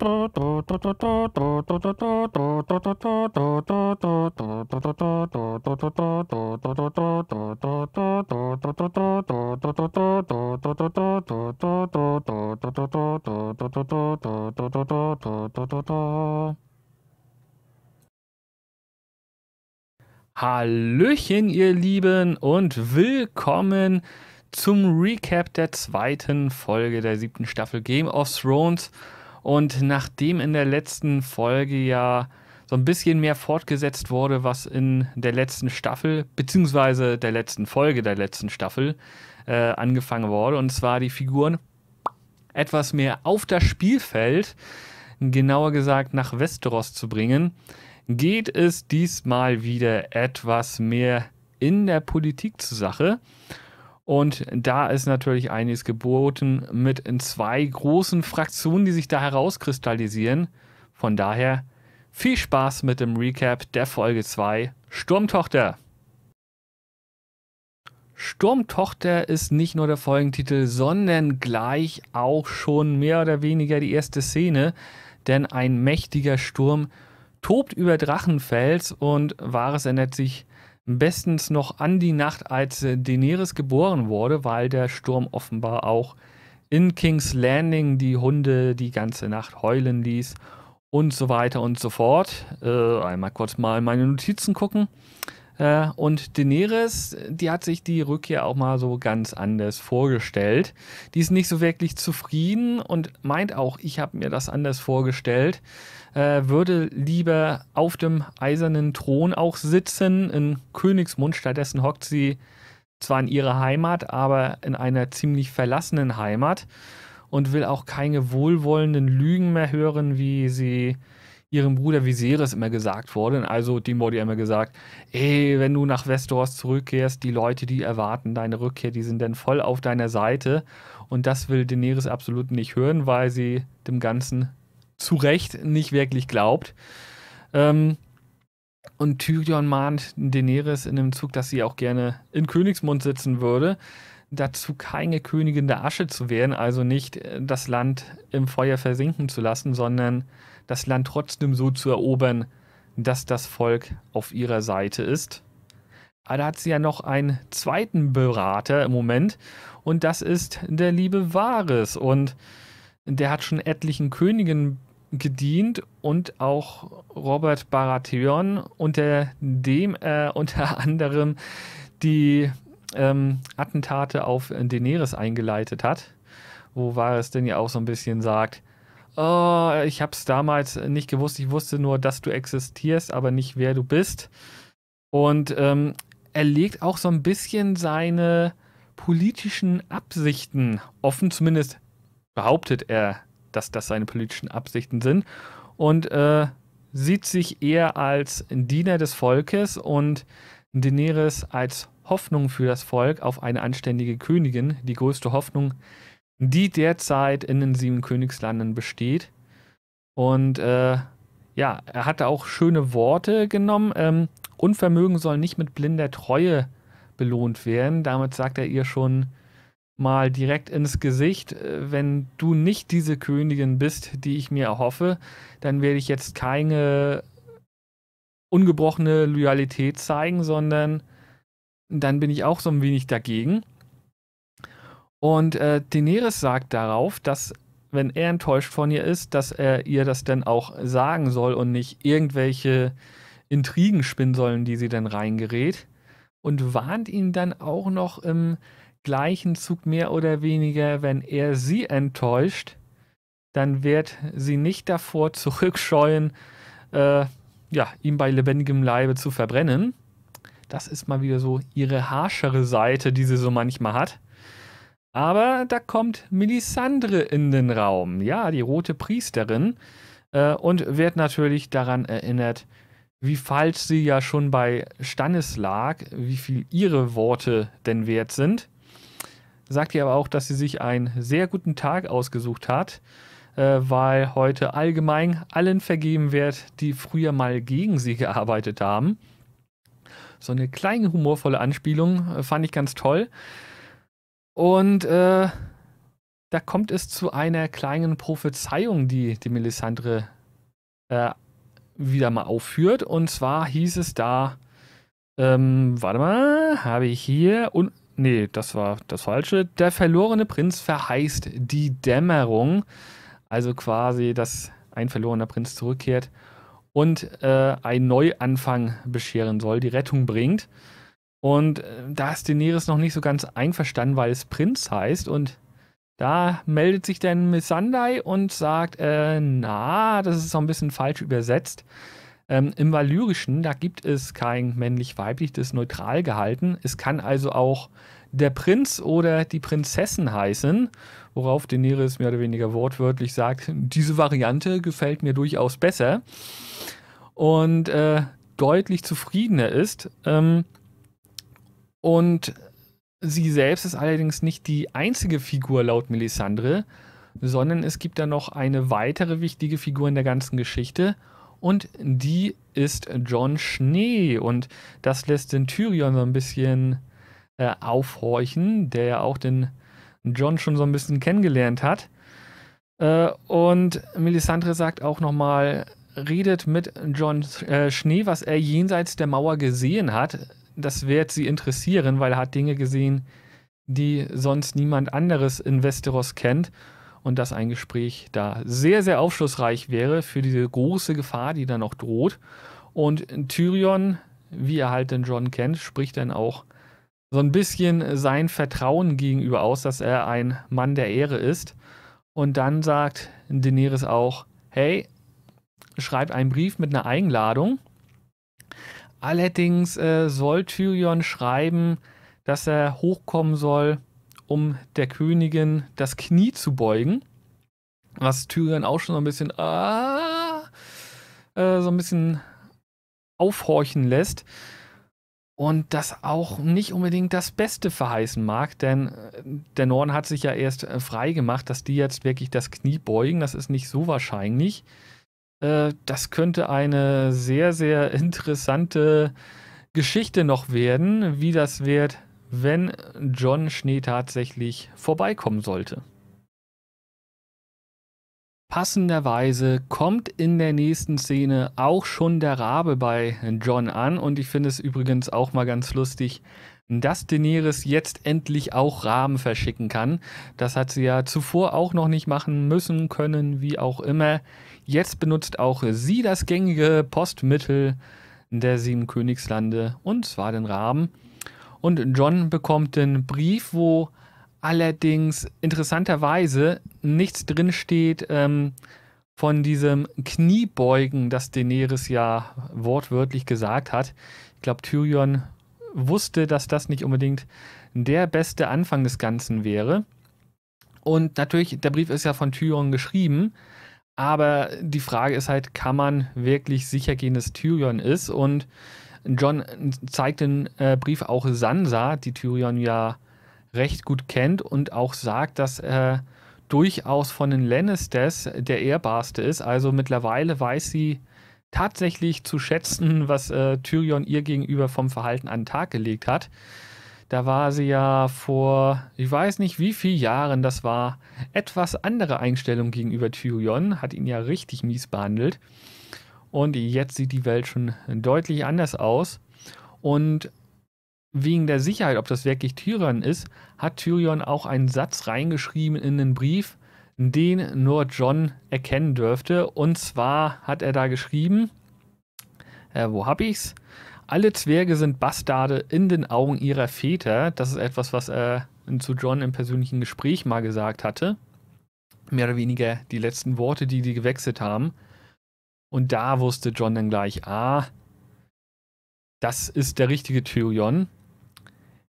Hallöchen, ihr Lieben, und willkommen zum Recap der zweiten Folge der siebten Staffel Game of Thrones. Und nachdem in der letzten Folge ja so ein bisschen mehr fortgesetzt wurde, was in der letzten Staffel, beziehungsweise der letzten Folge der letzten Staffel äh, angefangen wurde, und zwar die Figuren etwas mehr auf das Spielfeld, genauer gesagt nach Westeros zu bringen, geht es diesmal wieder etwas mehr in der Politik zur Sache. Und da ist natürlich einiges geboten mit zwei großen Fraktionen, die sich da herauskristallisieren. Von daher viel Spaß mit dem Recap der Folge 2 Sturmtochter. Sturmtochter ist nicht nur der Folgentitel, sondern gleich auch schon mehr oder weniger die erste Szene, denn ein mächtiger Sturm tobt über Drachenfels und Wahres ändert sich bestens noch an die Nacht, als äh, Daenerys geboren wurde, weil der Sturm offenbar auch in King's Landing die Hunde die ganze Nacht heulen ließ und so weiter und so fort. Äh, einmal kurz mal meine Notizen gucken. Äh, und Daenerys, die hat sich die Rückkehr auch mal so ganz anders vorgestellt. Die ist nicht so wirklich zufrieden und meint auch, ich habe mir das anders vorgestellt äh, würde lieber auf dem eisernen Thron auch sitzen. In Königsmund stattdessen hockt sie zwar in ihrer Heimat, aber in einer ziemlich verlassenen Heimat und will auch keine wohlwollenden Lügen mehr hören, wie sie ihrem Bruder Viserys immer gesagt wurde. Also dem wurde immer gesagt, ey, wenn du nach Westeros zurückkehrst, die Leute, die erwarten deine Rückkehr, die sind dann voll auf deiner Seite. Und das will Daenerys absolut nicht hören, weil sie dem Ganzen zu Recht nicht wirklich glaubt. Ähm, und Tyrion mahnt Daenerys in dem Zug, dass sie auch gerne in Königsmund sitzen würde, dazu keine Königin der Asche zu werden, also nicht äh, das Land im Feuer versinken zu lassen, sondern das Land trotzdem so zu erobern, dass das Volk auf ihrer Seite ist. Aber da hat sie ja noch einen zweiten Berater im Moment und das ist der liebe Vares und der hat schon etlichen Königen gedient und auch Robert Baratheon, unter dem er unter anderem die ähm, Attentate auf Daenerys eingeleitet hat, wo war es denn ja auch so ein bisschen sagt, oh, ich habe es damals nicht gewusst, ich wusste nur, dass du existierst, aber nicht, wer du bist. Und ähm, er legt auch so ein bisschen seine politischen Absichten offen, zumindest behauptet er dass das seine politischen Absichten sind und äh, sieht sich eher als Diener des Volkes und Daenerys als Hoffnung für das Volk auf eine anständige Königin, die größte Hoffnung, die derzeit in den sieben Königslanden besteht. Und äh, ja, er hatte auch schöne Worte genommen. Ähm, Unvermögen soll nicht mit blinder Treue belohnt werden. Damit sagt er ihr schon, mal direkt ins Gesicht, äh, wenn du nicht diese Königin bist, die ich mir erhoffe, dann werde ich jetzt keine ungebrochene Loyalität zeigen, sondern dann bin ich auch so ein wenig dagegen. Und äh, Daenerys sagt darauf, dass wenn er enttäuscht von ihr ist, dass er ihr das dann auch sagen soll und nicht irgendwelche Intrigen spinnen sollen, die sie dann reingerät. Und warnt ihn dann auch noch im gleichen Zug mehr oder weniger, wenn er sie enttäuscht, dann wird sie nicht davor zurückscheuen, äh, ja, ihn bei lebendigem Leibe zu verbrennen. Das ist mal wieder so ihre harschere Seite, die sie so manchmal hat. Aber da kommt Melisandre in den Raum, ja, die rote Priesterin, äh, und wird natürlich daran erinnert, wie falsch sie ja schon bei Stannis lag, wie viel ihre Worte denn wert sind sagt ihr aber auch, dass sie sich einen sehr guten Tag ausgesucht hat, äh, weil heute allgemein allen vergeben wird, die früher mal gegen sie gearbeitet haben. So eine kleine humorvolle Anspielung äh, fand ich ganz toll. Und äh, da kommt es zu einer kleinen Prophezeiung, die die Melisandre äh, wieder mal aufführt. Und zwar hieß es da, ähm, warte mal, habe ich hier. Und Nee, das war das Falsche. Der verlorene Prinz verheißt die Dämmerung. Also quasi, dass ein verlorener Prinz zurückkehrt und äh, einen Neuanfang bescheren soll, die Rettung bringt. Und äh, da ist Daenerys noch nicht so ganz einverstanden, weil es Prinz heißt. Und da meldet sich dann Missandei und sagt, äh, na, das ist so ein bisschen falsch übersetzt. Ähm, Im Valyrischen, da gibt es kein männlich-weiblich, das ist neutral gehalten. Es kann also auch der Prinz oder die Prinzessin heißen, worauf Daenerys mehr oder weniger wortwörtlich sagt, diese Variante gefällt mir durchaus besser und äh, deutlich zufriedener ist. Ähm, und sie selbst ist allerdings nicht die einzige Figur laut Melisandre, sondern es gibt da noch eine weitere wichtige Figur in der ganzen Geschichte und die ist John Schnee. Und das lässt den Tyrion so ein bisschen äh, aufhorchen, der ja auch den John schon so ein bisschen kennengelernt hat. Äh, und Melisandre sagt auch nochmal, redet mit John äh, Schnee, was er jenseits der Mauer gesehen hat. Das wird sie interessieren, weil er hat Dinge gesehen, die sonst niemand anderes in Westeros kennt und dass ein Gespräch da sehr, sehr aufschlussreich wäre für diese große Gefahr, die da noch droht. Und Tyrion, wie er halt den John kennt, spricht dann auch so ein bisschen sein Vertrauen gegenüber aus, dass er ein Mann der Ehre ist. Und dann sagt Daenerys auch, hey, schreibt einen Brief mit einer Einladung. Allerdings äh, soll Tyrion schreiben, dass er hochkommen soll um der Königin das Knie zu beugen. Was Tyrion auch schon so ein bisschen, ah, äh, so ein bisschen aufhorchen lässt. Und das auch nicht unbedingt das Beste verheißen mag, denn äh, der Norden hat sich ja erst äh, frei gemacht, dass die jetzt wirklich das Knie beugen. Das ist nicht so wahrscheinlich. Äh, das könnte eine sehr, sehr interessante Geschichte noch werden. Wie das wird, wenn John Schnee tatsächlich vorbeikommen sollte. Passenderweise kommt in der nächsten Szene auch schon der Rabe bei John an und ich finde es übrigens auch mal ganz lustig, dass Daenerys jetzt endlich auch Raben verschicken kann. Das hat sie ja zuvor auch noch nicht machen müssen können, wie auch immer. Jetzt benutzt auch sie das gängige Postmittel der sieben Königslande und zwar den Raben. Und John bekommt einen Brief, wo allerdings interessanterweise nichts drinsteht ähm, von diesem Kniebeugen, das Daenerys ja wortwörtlich gesagt hat. Ich glaube, Tyrion wusste, dass das nicht unbedingt der beste Anfang des Ganzen wäre. Und natürlich, der Brief ist ja von Tyrion geschrieben, aber die Frage ist halt, kann man wirklich sicher gehen, dass Tyrion ist? Und John äh, zeigt den äh, Brief auch Sansa, die Tyrion ja recht gut kennt und auch sagt, dass er durchaus von den Lannisters der ehrbarste ist. Also mittlerweile weiß sie tatsächlich zu schätzen, was äh, Tyrion ihr gegenüber vom Verhalten an den Tag gelegt hat. Da war sie ja vor, ich weiß nicht wie viele Jahren, das war etwas andere Einstellung gegenüber Tyrion, hat ihn ja richtig mies behandelt. Und jetzt sieht die Welt schon deutlich anders aus. Und wegen der Sicherheit, ob das wirklich Tyrion ist, hat Tyrion auch einen Satz reingeschrieben in den Brief, den nur John erkennen dürfte. Und zwar hat er da geschrieben, äh, wo hab ich's? Alle Zwerge sind Bastarde in den Augen ihrer Väter. Das ist etwas, was er zu John im persönlichen Gespräch mal gesagt hatte. Mehr oder weniger die letzten Worte, die die gewechselt haben. Und da wusste John dann gleich, ah, das ist der richtige Tyrion.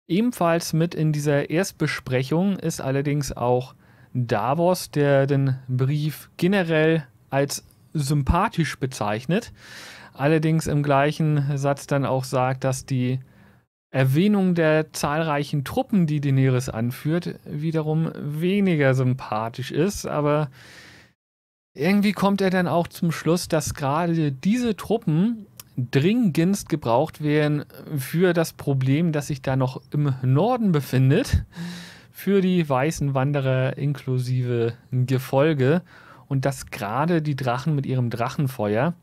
Ebenfalls mit in dieser Erstbesprechung ist allerdings auch Davos, der den Brief generell als sympathisch bezeichnet, allerdings im gleichen Satz dann auch sagt, dass die Erwähnung der zahlreichen Truppen, die Daenerys anführt, wiederum weniger sympathisch ist, aber irgendwie kommt er dann auch zum Schluss, dass gerade diese Truppen dringendst gebraucht werden für das Problem, das sich da noch im Norden befindet, für die weißen Wanderer inklusive Gefolge und dass gerade die Drachen mit ihrem Drachenfeuer,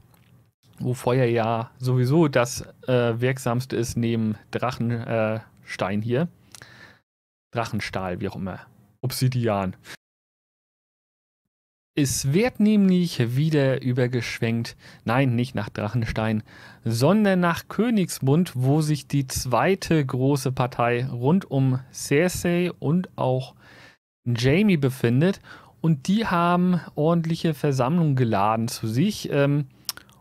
wo Feuer ja sowieso das äh, wirksamste ist neben Drachenstein äh, hier, Drachenstahl, wie auch immer, Obsidian. Es wird nämlich wieder übergeschwenkt, nein, nicht nach Drachenstein, sondern nach Königsmund, wo sich die zweite große Partei rund um Cersei und auch Jamie befindet. Und die haben ordentliche Versammlungen geladen zu sich, ähm,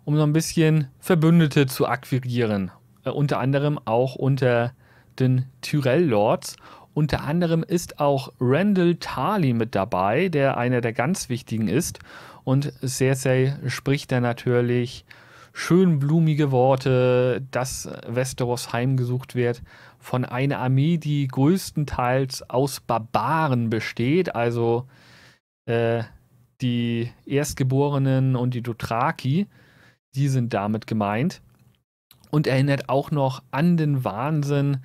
um so ein bisschen Verbündete zu akquirieren. Äh, unter anderem auch unter den Tyrell-Lords. Unter anderem ist auch Randall Tarley mit dabei, der einer der ganz wichtigen ist. Und Cersei spricht da natürlich schön blumige Worte, dass Westeros heimgesucht wird von einer Armee, die größtenteils aus Barbaren besteht, also äh, die Erstgeborenen und die Dothraki, die sind damit gemeint. Und erinnert auch noch an den Wahnsinn,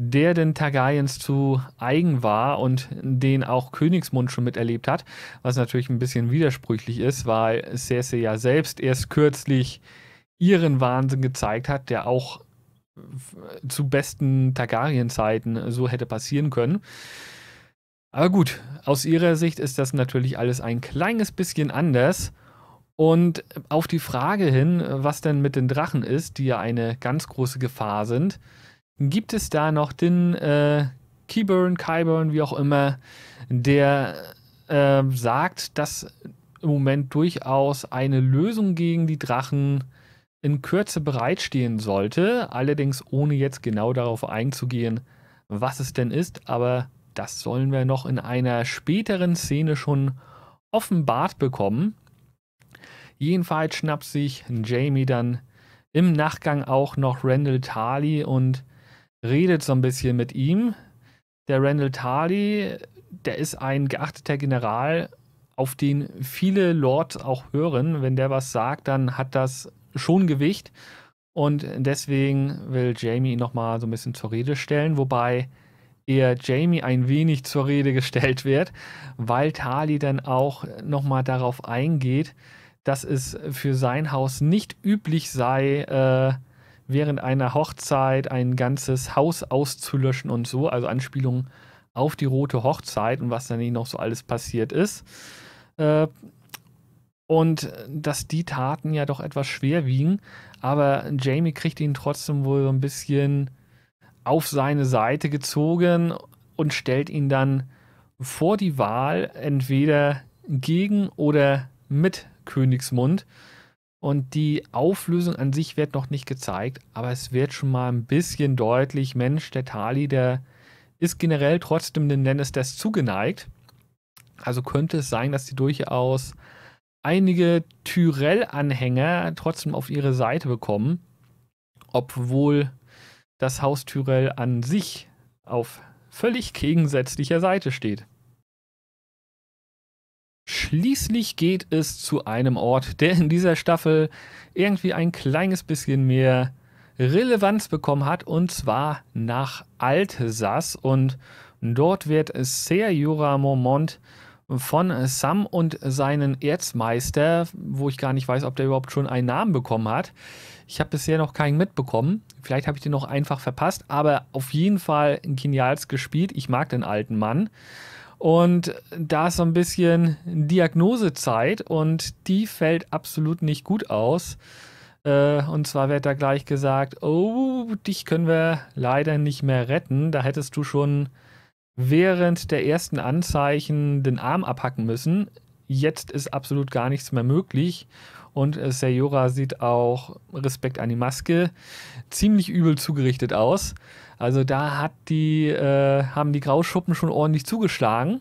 der den Targaryens zu eigen war und den auch Königsmund schon miterlebt hat, was natürlich ein bisschen widersprüchlich ist, weil Cersei ja selbst erst kürzlich ihren Wahnsinn gezeigt hat, der auch zu besten Targaryen-Zeiten so hätte passieren können. Aber gut, aus ihrer Sicht ist das natürlich alles ein kleines bisschen anders. Und auf die Frage hin, was denn mit den Drachen ist, die ja eine ganz große Gefahr sind, gibt es da noch den äh, Keyburn, Kyburn, wie auch immer, der äh, sagt, dass im Moment durchaus eine Lösung gegen die Drachen in Kürze bereitstehen sollte, allerdings ohne jetzt genau darauf einzugehen, was es denn ist, aber das sollen wir noch in einer späteren Szene schon offenbart bekommen. Jedenfalls schnappt sich Jamie dann im Nachgang auch noch Randall Tarley und redet so ein bisschen mit ihm. Der Randall Tardy, der ist ein geachteter General, auf den viele Lords auch hören. Wenn der was sagt, dann hat das schon Gewicht. Und deswegen will Jamie ihn nochmal so ein bisschen zur Rede stellen, wobei eher Jamie ein wenig zur Rede gestellt wird, weil Tali dann auch nochmal darauf eingeht, dass es für sein Haus nicht üblich sei, äh, während einer Hochzeit ein ganzes Haus auszulöschen und so, also Anspielungen auf die rote Hochzeit und was dann noch so alles passiert ist. Äh, und äh, dass die Taten ja doch etwas schwer wiegen, aber Jamie kriegt ihn trotzdem wohl so ein bisschen auf seine Seite gezogen und stellt ihn dann vor die Wahl, entweder gegen oder mit Königsmund. Und die Auflösung an sich wird noch nicht gezeigt, aber es wird schon mal ein bisschen deutlich, Mensch, der Tali, der ist generell trotzdem den Lannisters zugeneigt. Also könnte es sein, dass sie durchaus einige Tyrell-Anhänger trotzdem auf ihre Seite bekommen, obwohl das Haus Tyrell an sich auf völlig gegensätzlicher Seite steht. Schließlich geht es zu einem Ort, der in dieser Staffel irgendwie ein kleines bisschen mehr Relevanz bekommen hat, und zwar nach Altsass. Und dort wird Ser Jura Mormont von Sam und seinen Erzmeister, wo ich gar nicht weiß, ob der überhaupt schon einen Namen bekommen hat. Ich habe bisher noch keinen mitbekommen. Vielleicht habe ich den noch einfach verpasst, aber auf jeden Fall genials gespielt. Ich mag den alten Mann. Und da ist so ein bisschen Diagnosezeit und die fällt absolut nicht gut aus. Äh, und zwar wird da gleich gesagt, oh, dich können wir leider nicht mehr retten. Da hättest du schon während der ersten Anzeichen den Arm abhacken müssen. Jetzt ist absolut gar nichts mehr möglich. Und äh, Sayora sieht auch Respekt an die Maske ziemlich übel zugerichtet aus. Also da hat die, äh, haben die Grauschuppen schon ordentlich zugeschlagen.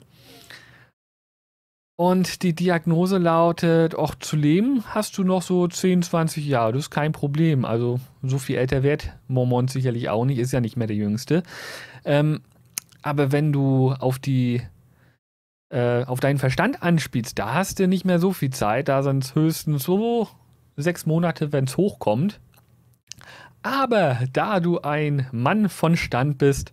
Und die Diagnose lautet, auch zu leben hast du noch so 10, 20 Jahre, das ist kein Problem. Also so viel älter wird Mormont sicherlich auch nicht, ist ja nicht mehr der Jüngste. Ähm, aber wenn du auf die äh, auf deinen Verstand anspielst, da hast du nicht mehr so viel Zeit, da sind es höchstens so sechs Monate, wenn es hochkommt. Aber da du ein Mann von Stand bist,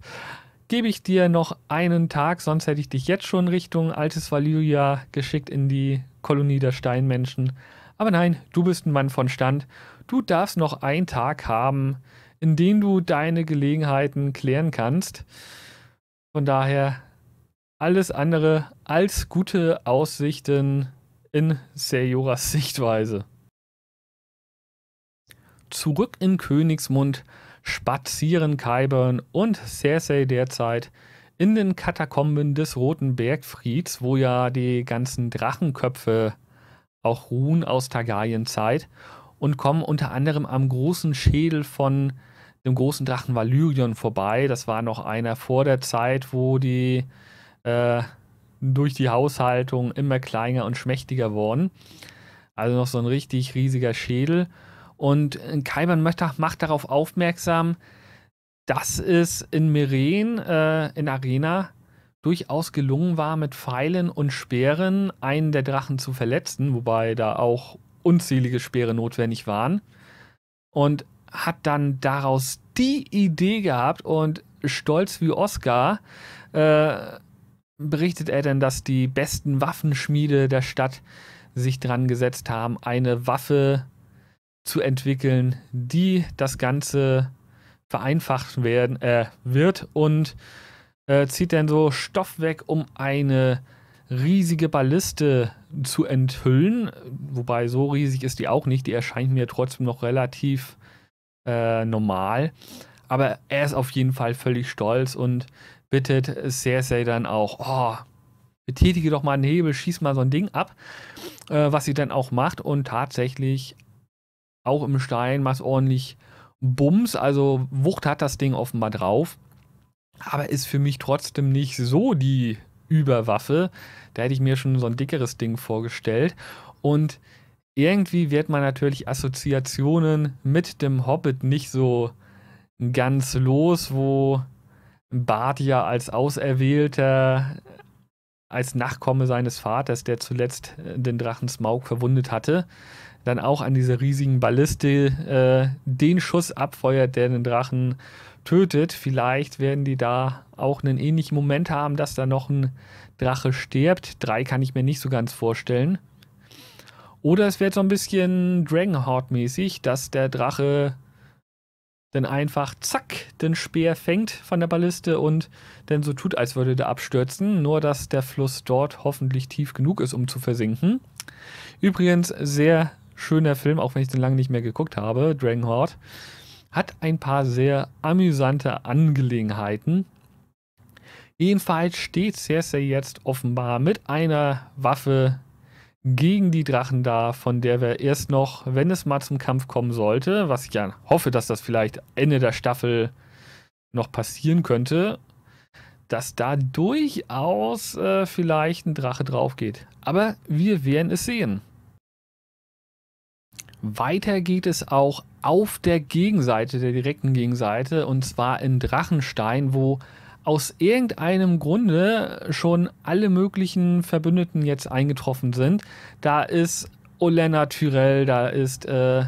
gebe ich dir noch einen Tag, sonst hätte ich dich jetzt schon Richtung Altes Valyria geschickt in die Kolonie der Steinmenschen. Aber nein, du bist ein Mann von Stand. Du darfst noch einen Tag haben, in dem du deine Gelegenheiten klären kannst. Von daher alles andere als gute Aussichten in Sejoras Sichtweise zurück in Königsmund spazieren Kaibern und Cersei derzeit in den Katakomben des Roten Bergfrieds, wo ja die ganzen Drachenköpfe auch ruhen aus Targaryen Zeit und kommen unter anderem am großen Schädel von dem großen Drachen Valyrion vorbei. Das war noch einer vor der Zeit, wo die äh, durch die Haushaltung immer kleiner und schmächtiger wurden. Also noch so ein richtig riesiger Schädel. Und äh, Kaiban macht darauf aufmerksam, dass es in Meren, äh, in Arena, durchaus gelungen war, mit Pfeilen und Speeren einen der Drachen zu verletzen, wobei da auch unzählige Speere notwendig waren. Und hat dann daraus die Idee gehabt und stolz wie Oscar äh, berichtet er denn, dass die besten Waffenschmiede der Stadt sich dran gesetzt haben, eine Waffe zu entwickeln, die das Ganze vereinfacht werden äh, wird und äh, zieht dann so Stoff weg, um eine riesige Balliste zu enthüllen. Wobei so riesig ist die auch nicht. Die erscheint mir trotzdem noch relativ äh, normal. Aber er ist auf jeden Fall völlig stolz und bittet Cersei dann auch, oh, betätige doch mal einen Hebel, schieß mal so ein Ding ab, äh, was sie dann auch macht. Und tatsächlich auch im Stein, macht ordentlich Bums. Also Wucht hat das Ding offenbar drauf. Aber ist für mich trotzdem nicht so die Überwaffe. Da hätte ich mir schon so ein dickeres Ding vorgestellt. Und irgendwie wird man natürlich Assoziationen mit dem Hobbit nicht so ganz los, wo Bart ja als Auserwählter, als Nachkomme seines Vaters, der zuletzt äh, den Drachen Smaug verwundet hatte, dann auch an dieser riesigen Balliste äh, den Schuss abfeuert, der den Drachen tötet. Vielleicht werden die da auch einen ähnlichen Moment haben, dass da noch ein Drache stirbt. Drei kann ich mir nicht so ganz vorstellen. Oder es wird so ein bisschen Dragonheart-mäßig, dass der Drache dann einfach zack den Speer fängt von der Balliste und dann so tut, als würde der abstürzen. Nur, dass der Fluss dort hoffentlich tief genug ist, um zu versinken. Übrigens sehr schöner Film, auch wenn ich den lange nicht mehr geguckt habe, Dragon Hat ein paar sehr amüsante Angelegenheiten. Jedenfalls steht Cersei jetzt offenbar mit einer Waffe gegen die Drachen da, von der wir erst noch, wenn es mal zum Kampf kommen sollte, was ich ja hoffe, dass das vielleicht Ende der Staffel noch passieren könnte, dass da durchaus äh, vielleicht ein Drache drauf geht. Aber wir werden es sehen. Weiter geht es auch auf der Gegenseite, der direkten Gegenseite, und zwar in Drachenstein, wo aus irgendeinem Grunde schon alle möglichen Verbündeten jetzt eingetroffen sind. Da ist Olena Tyrell, da ist äh,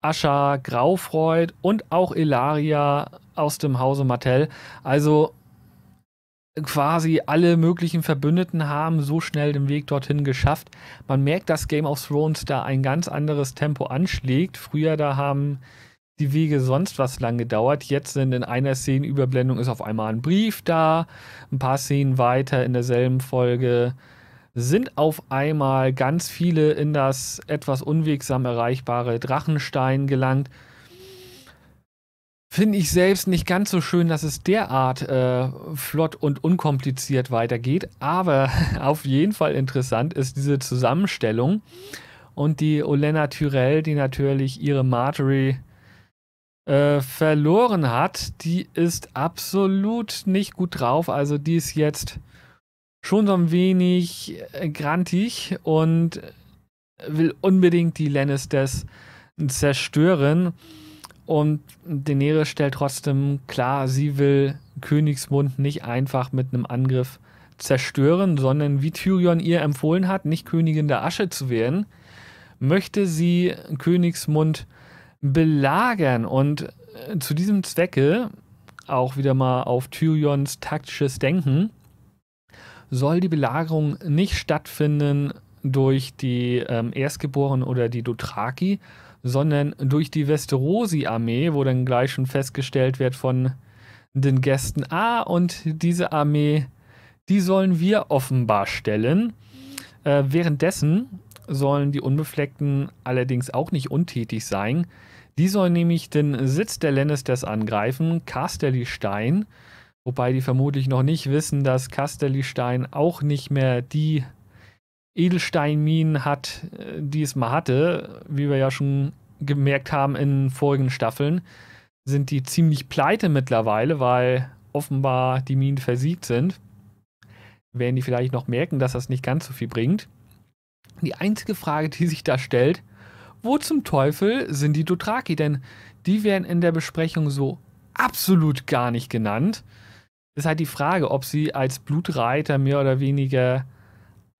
Ascha Graufreud und auch Ilaria aus dem Hause Mattel. Also quasi alle möglichen Verbündeten haben so schnell den Weg dorthin geschafft. Man merkt, dass Game of Thrones da ein ganz anderes Tempo anschlägt. Früher da haben die Wege sonst was lang gedauert. Jetzt sind in einer Szenenüberblendung ist auf einmal ein Brief da. Ein paar Szenen weiter in derselben Folge sind auf einmal ganz viele in das etwas unwegsam erreichbare Drachenstein gelangt finde ich selbst nicht ganz so schön, dass es derart äh, flott und unkompliziert weitergeht. Aber auf jeden Fall interessant ist diese Zusammenstellung und die Olena Tyrell, die natürlich ihre Marjorie äh, verloren hat, die ist absolut nicht gut drauf. Also die ist jetzt schon so ein wenig äh, grantig und will unbedingt die Lannisters zerstören. Und Daenerys stellt trotzdem klar, sie will Königsmund nicht einfach mit einem Angriff zerstören, sondern wie Tyrion ihr empfohlen hat, nicht Königin der Asche zu werden, möchte sie Königsmund belagern. Und äh, zu diesem Zwecke, auch wieder mal auf Tyrions taktisches Denken, soll die Belagerung nicht stattfinden durch die ähm, Erstgeborenen oder die Dothraki, sondern durch die Westerosi-Armee, wo dann gleich schon festgestellt wird von den Gästen, ah, und diese Armee, die sollen wir offenbar stellen. Äh, währenddessen sollen die Unbefleckten allerdings auch nicht untätig sein. Die sollen nämlich den Sitz der Lannisters angreifen, Casterly-Stein, wobei die vermutlich noch nicht wissen, dass Casterly-Stein auch nicht mehr die Edelsteinminen hat, äh, die es mal hatte, wie wir ja schon gemerkt haben in vorigen Staffeln, sind die ziemlich pleite mittlerweile, weil offenbar die Minen versiegt sind. Werden die vielleicht noch merken, dass das nicht ganz so viel bringt. Die einzige Frage, die sich da stellt, wo zum Teufel sind die Dothraki? Denn die werden in der Besprechung so absolut gar nicht genannt. Ist halt die Frage, ob sie als Blutreiter mehr oder weniger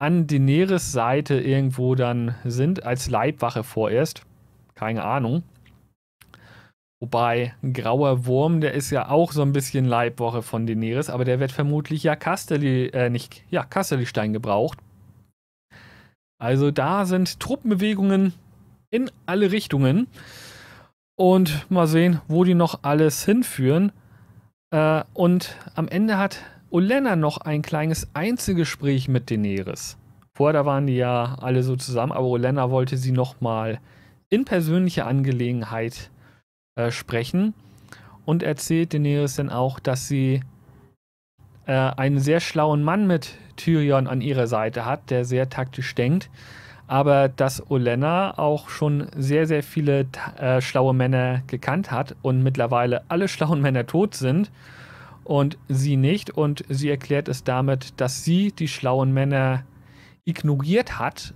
an Daenerys Seite irgendwo dann sind, als Leibwache vorerst. Keine Ahnung. Wobei Grauer Wurm, der ist ja auch so ein bisschen Leibwache von Daenerys, aber der wird vermutlich ja Kasterli, äh, nicht, ja, Casterlystein gebraucht. Also da sind Truppenbewegungen in alle Richtungen. Und mal sehen, wo die noch alles hinführen. Äh, und am Ende hat Olenna noch ein kleines Einzelgespräch mit Daenerys. Vorher da waren die ja alle so zusammen, aber Olenna wollte sie nochmal in persönlicher Angelegenheit äh, sprechen und erzählt Daenerys dann auch, dass sie äh, einen sehr schlauen Mann mit Tyrion an ihrer Seite hat, der sehr taktisch denkt, aber dass Olenna auch schon sehr, sehr viele äh, schlaue Männer gekannt hat und mittlerweile alle schlauen Männer tot sind und sie nicht. Und sie erklärt es damit, dass sie die schlauen Männer ignoriert hat,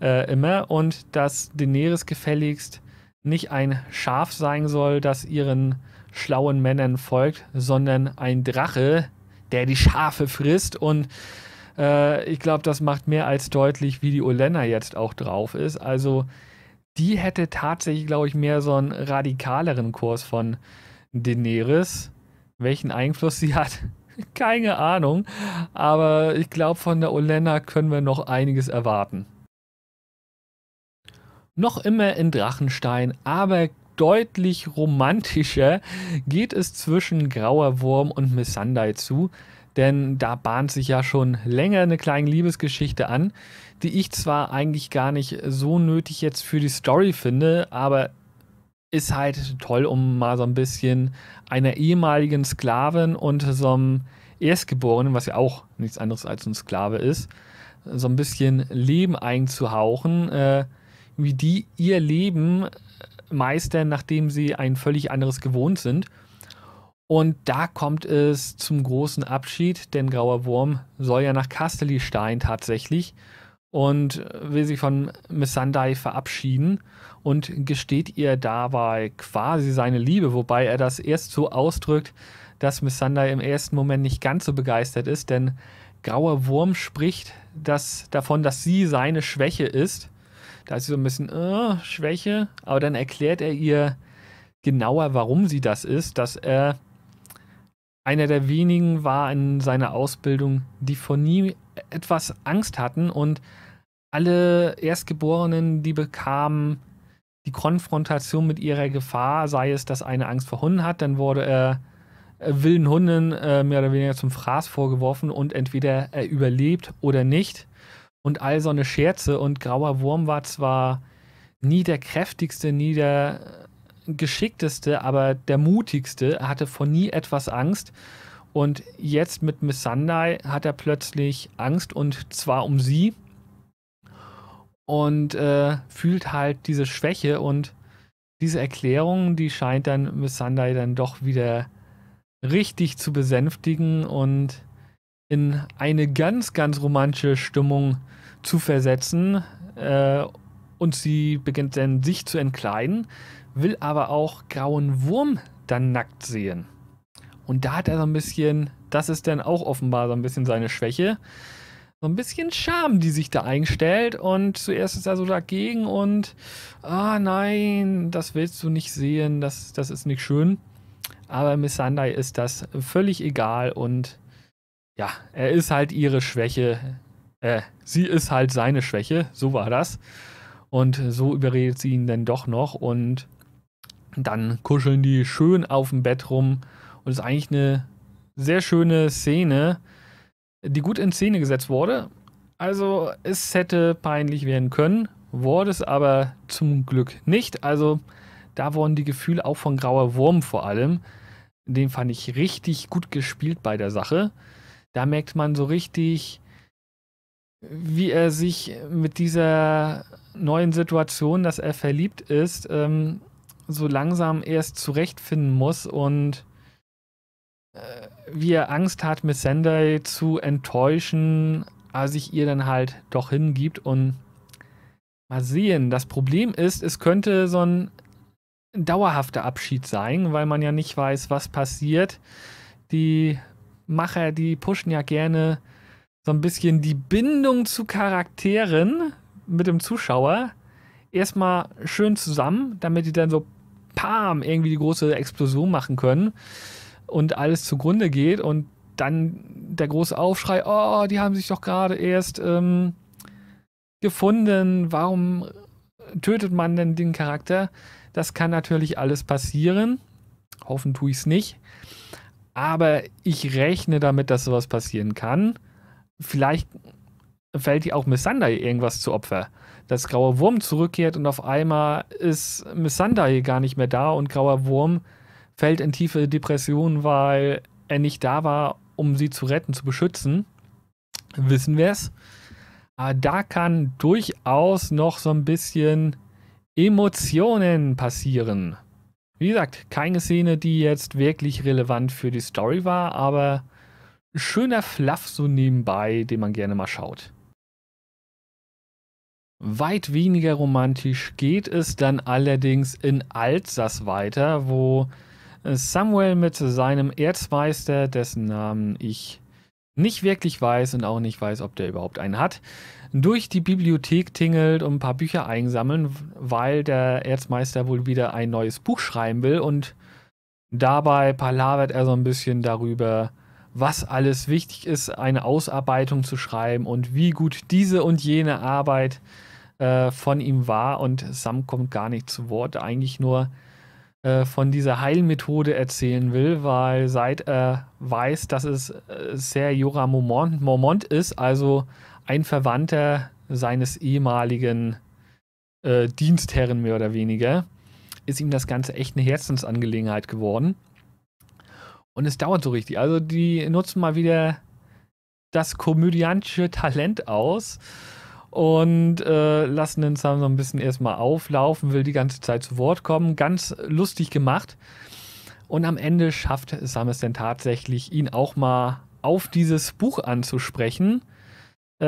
äh, immer, und dass Daenerys gefälligst nicht ein Schaf sein soll, das ihren schlauen Männern folgt, sondern ein Drache, der die Schafe frisst. Und äh, ich glaube, das macht mehr als deutlich, wie die Olenna jetzt auch drauf ist. Also die hätte tatsächlich, glaube ich, mehr so einen radikaleren Kurs von Daenerys welchen Einfluss sie hat. Keine Ahnung, aber ich glaube, von der Olenna können wir noch einiges erwarten. Noch immer in Drachenstein, aber deutlich romantischer geht es zwischen Grauer Wurm und Missandei zu, denn da bahnt sich ja schon länger eine kleine Liebesgeschichte an, die ich zwar eigentlich gar nicht so nötig jetzt für die Story finde, aber ist halt toll, um mal so ein bisschen einer ehemaligen Sklavin und so einem Erstgeborenen, was ja auch nichts anderes als ein Sklave ist, so ein bisschen Leben einzuhauchen, äh, wie die ihr Leben meistern, nachdem sie ein völlig anderes gewohnt sind. Und da kommt es zum großen Abschied, denn Grauer Wurm soll ja nach Castelli tatsächlich und will sich von Missandei verabschieden und gesteht ihr dabei quasi seine Liebe, wobei er das erst so ausdrückt, dass Miss Missandei im ersten Moment nicht ganz so begeistert ist, denn Grauer Wurm spricht das, davon, dass sie seine Schwäche ist. Da ist sie so ein bisschen, äh, Schwäche, aber dann erklärt er ihr genauer, warum sie das ist, dass er einer der wenigen war in seiner Ausbildung, die vor nie etwas Angst hatten und alle Erstgeborenen, die bekamen die Konfrontation mit ihrer Gefahr, sei es, dass eine Angst vor Hunden hat, dann wurde er äh, wilden Hunden äh, mehr oder weniger zum Fraß vorgeworfen und entweder er überlebt oder nicht. Und all so eine Scherze und Grauer Wurm war zwar nie der kräftigste, nie der äh, geschickteste, aber der mutigste. Er hatte vor nie etwas Angst. Und jetzt mit Miss Sunday hat er plötzlich Angst und zwar um sie, und äh, fühlt halt diese Schwäche und diese Erklärung, die scheint dann Miss Sunday dann doch wieder richtig zu besänftigen und in eine ganz, ganz romantische Stimmung zu versetzen. Äh, und sie beginnt dann sich zu entkleiden, will aber auch Grauen Wurm dann nackt sehen. Und da hat er so ein bisschen, das ist dann auch offenbar so ein bisschen seine Schwäche, so ein bisschen Scham, die sich da einstellt. Und zuerst ist er so dagegen und, ah nein, das willst du nicht sehen, das, das ist nicht schön. Aber Miss Sunday ist das völlig egal und ja, er ist halt ihre Schwäche. Äh, sie ist halt seine Schwäche, so war das. Und so überredet sie ihn dann doch noch und dann kuscheln die schön auf dem Bett rum und ist eigentlich eine sehr schöne Szene die gut in Szene gesetzt wurde. Also es hätte peinlich werden können, wurde es aber zum Glück nicht. Also da wurden die Gefühle auch von Grauer Wurm vor allem. Den fand ich richtig gut gespielt bei der Sache. Da merkt man so richtig, wie er sich mit dieser neuen Situation, dass er verliebt ist, ähm, so langsam erst zurechtfinden muss und äh, wie er Angst hat, Miss Sendai zu enttäuschen, aber sich ihr dann halt doch hingibt und mal sehen. Das Problem ist, es könnte so ein dauerhafter Abschied sein, weil man ja nicht weiß, was passiert. Die Macher, die pushen ja gerne so ein bisschen die Bindung zu Charakteren mit dem Zuschauer erstmal schön zusammen, damit die dann so pam irgendwie die große Explosion machen können und alles zugrunde geht und dann der große Aufschrei, oh, die haben sich doch gerade erst ähm, gefunden, warum tötet man denn den Charakter? Das kann natürlich alles passieren. Hoffen tue ich es nicht. Aber ich rechne damit, dass sowas passieren kann. Vielleicht fällt ihr auch Missandei irgendwas zu Opfer. Dass Grauer Wurm zurückkehrt und auf einmal ist Missandei gar nicht mehr da und Grauer Wurm fällt in tiefe Depressionen, weil er nicht da war, um sie zu retten, zu beschützen. Wissen wir es. Ah, da kann durchaus noch so ein bisschen Emotionen passieren. Wie gesagt, keine Szene, die jetzt wirklich relevant für die Story war, aber schöner Fluff so nebenbei, den man gerne mal schaut. Weit weniger romantisch geht es dann allerdings in Alsace weiter, wo Samuel mit seinem Erzmeister, dessen Namen ich nicht wirklich weiß und auch nicht weiß, ob der überhaupt einen hat, durch die Bibliothek tingelt und ein paar Bücher einsammeln, weil der Erzmeister wohl wieder ein neues Buch schreiben will und dabei palavert er so ein bisschen darüber, was alles wichtig ist, eine Ausarbeitung zu schreiben und wie gut diese und jene Arbeit äh, von ihm war und Sam kommt gar nicht zu Wort, eigentlich nur äh, von dieser Heilmethode erzählen will, weil seit er weiß, dass es äh, Serjora Mormont, Mormont ist, also ein Verwandter seines ehemaligen äh, Dienstherren mehr oder weniger, ist ihm das Ganze echt eine Herzensangelegenheit geworden. Und es dauert so richtig. Also die nutzen mal wieder das komödiantische Talent aus und äh, lassen den Sam so ein bisschen erstmal auflaufen, will die ganze Zeit zu Wort kommen. Ganz lustig gemacht. Und am Ende schafft Sam es dann tatsächlich, ihn auch mal auf dieses Buch anzusprechen, äh,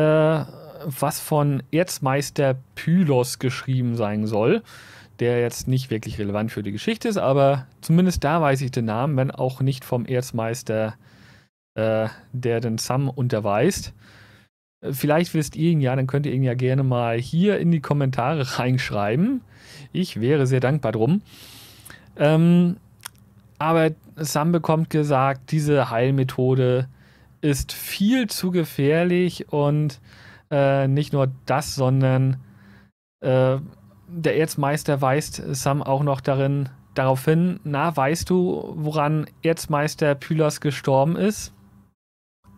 was von Erzmeister Pylos geschrieben sein soll, der jetzt nicht wirklich relevant für die Geschichte ist, aber zumindest da weiß ich den Namen, wenn auch nicht vom Erzmeister, äh, der den Sam unterweist. Vielleicht wisst ihr ihn ja, dann könnt ihr ihn ja gerne mal hier in die Kommentare reinschreiben. Ich wäre sehr dankbar drum. Ähm, aber Sam bekommt gesagt, diese Heilmethode ist viel zu gefährlich und äh, nicht nur das, sondern äh, der Erzmeister weist Sam auch noch darin, darauf hin, na, weißt du, woran Erzmeister Pylos gestorben ist?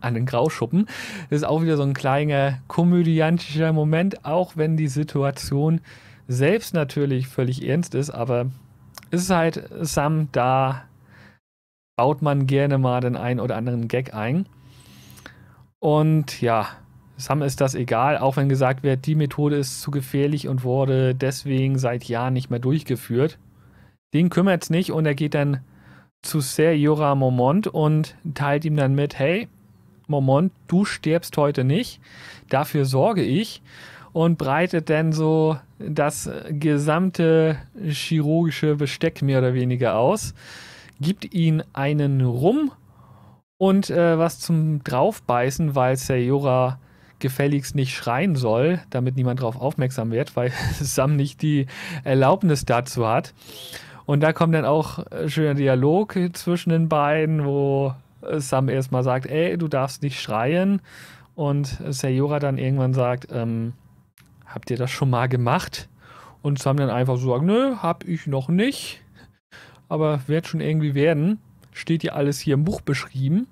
an den Grauschuppen. Das ist auch wieder so ein kleiner komödiantischer Moment, auch wenn die Situation selbst natürlich völlig ernst ist, aber es ist halt Sam, da baut man gerne mal den einen oder anderen Gag ein. Und ja, Sam ist das egal, auch wenn gesagt wird, die Methode ist zu gefährlich und wurde deswegen seit Jahren nicht mehr durchgeführt. Den kümmert es nicht und er geht dann zu Ser Jura Momont und teilt ihm dann mit, hey, Mormont, du stirbst heute nicht, dafür sorge ich und breitet dann so das gesamte chirurgische Besteck mehr oder weniger aus, gibt ihn einen rum und äh, was zum draufbeißen, weil Sayora gefälligst nicht schreien soll, damit niemand darauf aufmerksam wird, weil Sam nicht die Erlaubnis dazu hat. Und da kommt dann auch ein äh, schöner Dialog zwischen den beiden, wo Sam erstmal sagt, ey, du darfst nicht schreien. Und Sayora dann irgendwann sagt, ähm, habt ihr das schon mal gemacht? Und Sam dann einfach so sagt, nö, hab ich noch nicht. Aber wird schon irgendwie werden. Steht ja alles hier im Buch beschrieben.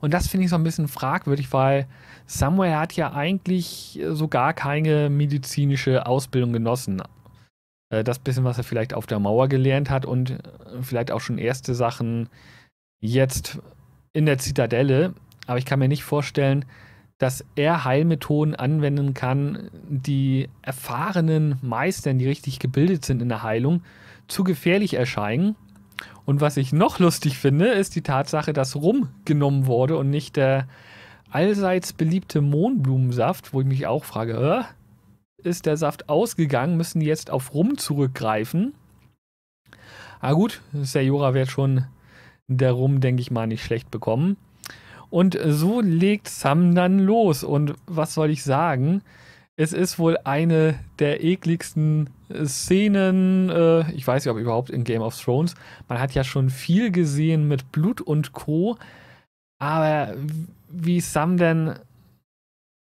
Und das finde ich so ein bisschen fragwürdig, weil Samuel hat ja eigentlich so gar keine medizinische Ausbildung genossen. Äh, das bisschen, was er vielleicht auf der Mauer gelernt hat und vielleicht auch schon erste Sachen jetzt in der Zitadelle, aber ich kann mir nicht vorstellen, dass er Heilmethoden anwenden kann, die erfahrenen Meistern, die richtig gebildet sind in der Heilung, zu gefährlich erscheinen. Und was ich noch lustig finde, ist die Tatsache, dass Rum genommen wurde und nicht der allseits beliebte Mohnblumensaft, wo ich mich auch frage, äh, ist der Saft ausgegangen, müssen die jetzt auf Rum zurückgreifen? Ah gut, Sayora wird schon darum, denke ich mal, nicht schlecht bekommen. Und so legt Sam dann los. Und was soll ich sagen? Es ist wohl eine der ekligsten Szenen, äh, ich weiß nicht, ob überhaupt in Game of Thrones. Man hat ja schon viel gesehen mit Blut und Co. Aber wie Sam denn,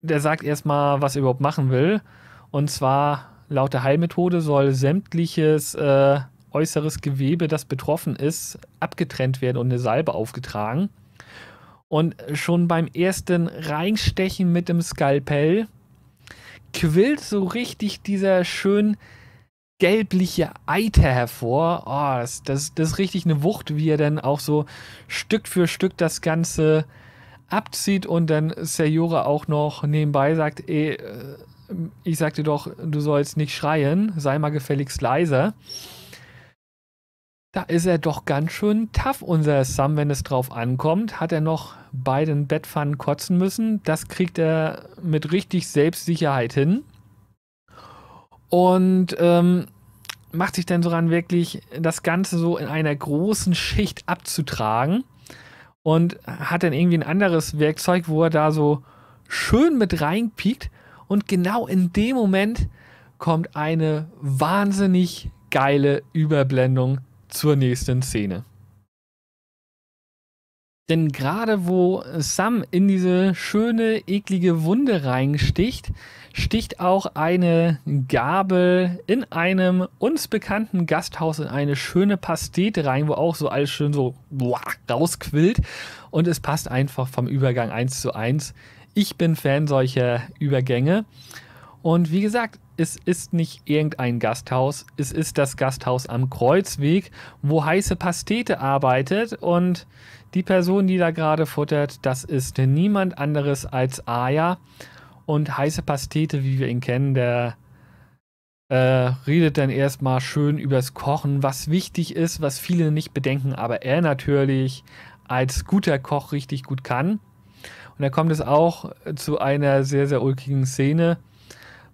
der sagt erstmal, was er überhaupt machen will. Und zwar laut der Heilmethode soll sämtliches äh, äußeres Gewebe, das betroffen ist, abgetrennt werden und eine Salbe aufgetragen. Und schon beim ersten Reinstechen mit dem Skalpell quillt so richtig dieser schön gelbliche Eiter hervor. Oh, das, das, das ist richtig eine Wucht, wie er dann auch so Stück für Stück das Ganze abzieht und dann Sayora auch noch nebenbei sagt, ey, äh, ich sagte doch, du sollst nicht schreien, sei mal gefälligst leiser. Da ist er doch ganz schön tough, unser Sam, wenn es drauf ankommt. Hat er noch bei den Bettpfannen kotzen müssen. Das kriegt er mit richtig Selbstsicherheit hin. Und ähm, macht sich dann so ran, wirklich das Ganze so in einer großen Schicht abzutragen. Und hat dann irgendwie ein anderes Werkzeug, wo er da so schön mit reinpiekt. Und genau in dem Moment kommt eine wahnsinnig geile Überblendung zur nächsten Szene. Denn gerade wo Sam in diese schöne, eklige Wunde reinsticht, sticht auch eine Gabel in einem uns bekannten Gasthaus in eine schöne Pastete rein, wo auch so alles schön so rausquillt. Und es passt einfach vom Übergang eins zu eins. Ich bin Fan solcher Übergänge. Und wie gesagt, es ist nicht irgendein Gasthaus, es ist das Gasthaus am Kreuzweg, wo heiße Pastete arbeitet und die Person, die da gerade futtert, das ist niemand anderes als Aya. Und heiße Pastete, wie wir ihn kennen, der äh, redet dann erstmal schön übers Kochen, was wichtig ist, was viele nicht bedenken, aber er natürlich als guter Koch richtig gut kann. Und da kommt es auch zu einer sehr, sehr ulkigen Szene,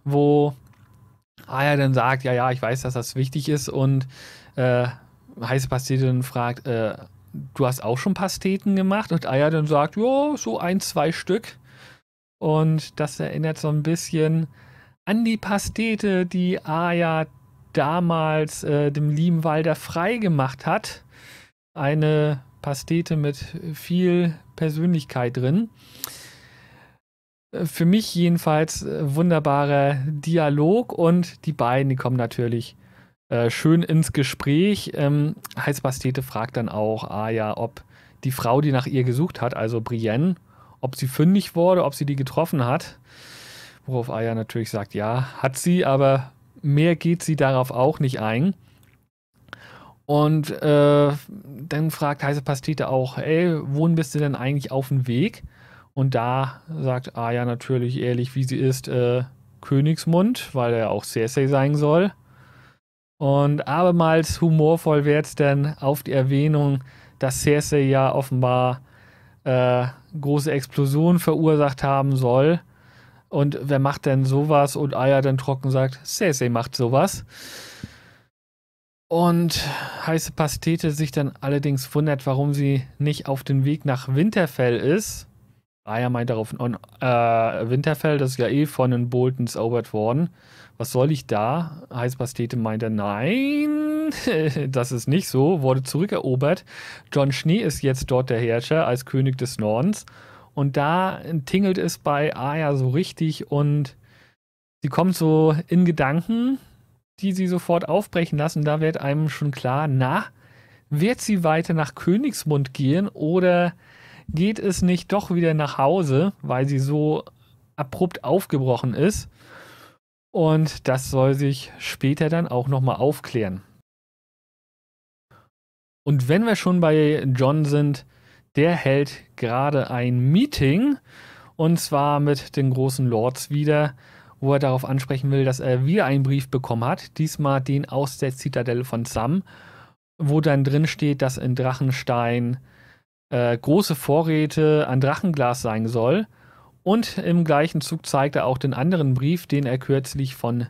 wo er ah dann sagt, ja, ja, ich weiß, dass das wichtig ist und äh, heiße Pasteten fragt, äh, du hast auch schon Pasteten gemacht? Und Aya ah dann sagt, ja, so ein, zwei Stück. Und das erinnert so ein bisschen an die Pastete, die Aya damals äh, dem Liebenwalder frei gemacht hat. Eine Pastete mit viel Persönlichkeit drin. Äh, für mich jedenfalls äh, wunderbarer Dialog und die beiden, die kommen natürlich äh, schön ins Gespräch. Ähm, Heißpastete fragt dann auch Aya, ah ob die Frau, die nach ihr gesucht hat, also Brienne, ob sie fündig wurde, ob sie die getroffen hat. Worauf Aya natürlich sagt, ja, hat sie, aber mehr geht sie darauf auch nicht ein. Und äh, dann fragt Heiße Pastete auch, ey, wohin bist du denn eigentlich auf dem Weg? Und da sagt Arya natürlich ehrlich, wie sie ist, äh, Königsmund, weil er auch Cersei sein soll. Und abermals humorvoll wird es denn auf die Erwähnung, dass Cersei ja offenbar äh, große Explosionen verursacht haben soll. Und wer macht denn sowas? Und Aya dann trocken sagt, Cersei macht sowas. Und heiße Pastete sich dann allerdings wundert, warum sie nicht auf dem Weg nach Winterfell ist. Ah, er meint darauf, und, äh, Winterfell, das ist ja eh von den Boltons erobert worden. Was soll ich da? Heißpastete meint er, nein, das ist nicht so, wurde zurückerobert. John Schnee ist jetzt dort der Herrscher als König des Nordens. Und da tingelt es bei Aya so richtig und sie kommt so in Gedanken, die sie sofort aufbrechen lassen. Da wird einem schon klar, na, wird sie weiter nach Königsmund gehen oder geht es nicht doch wieder nach Hause, weil sie so abrupt aufgebrochen ist. Und das soll sich später dann auch nochmal aufklären. Und wenn wir schon bei John sind, der hält gerade ein Meeting und zwar mit den großen Lords wieder, wo er darauf ansprechen will, dass er wieder einen Brief bekommen hat, diesmal den aus der Zitadelle von Sam, wo dann drin steht, dass in Drachenstein äh, große Vorräte an Drachenglas sein soll. Und im gleichen Zug zeigt er auch den anderen Brief, den er kürzlich von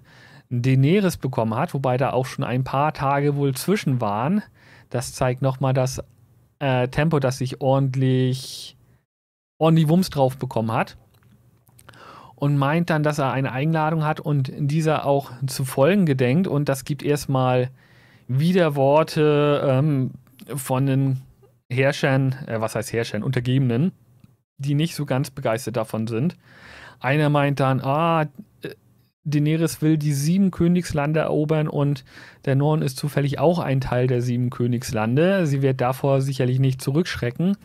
Daenerys bekommen hat, wobei da auch schon ein paar Tage wohl zwischen waren. Das zeigt nochmal das äh, Tempo, das sich ordentlich, ordentlich Wumms drauf bekommen hat. Und meint dann, dass er eine Einladung hat und dieser auch zu folgen gedenkt. Und das gibt erstmal Widerworte ähm, von den Herrschern, äh, was heißt Herrschern, Untergebenen, die nicht so ganz begeistert davon sind. Einer meint dann, ah, äh, Daenerys will die sieben Königslande erobern und der Norn ist zufällig auch ein Teil der sieben Königslande. Sie wird davor sicherlich nicht zurückschrecken.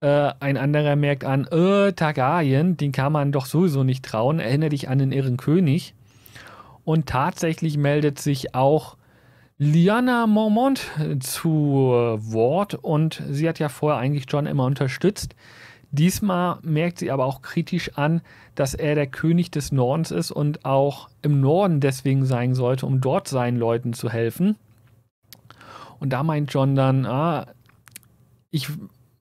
Äh, ein anderer merkt an, äh, Targaryen, den kann man doch sowieso nicht trauen. Erinnere dich an den irren König. Und tatsächlich meldet sich auch Liana Mormont zu Wort und sie hat ja vorher eigentlich John immer unterstützt. Diesmal merkt sie aber auch kritisch an, dass er der König des Nordens ist und auch im Norden deswegen sein sollte, um dort seinen Leuten zu helfen. Und da meint John dann, ah, ich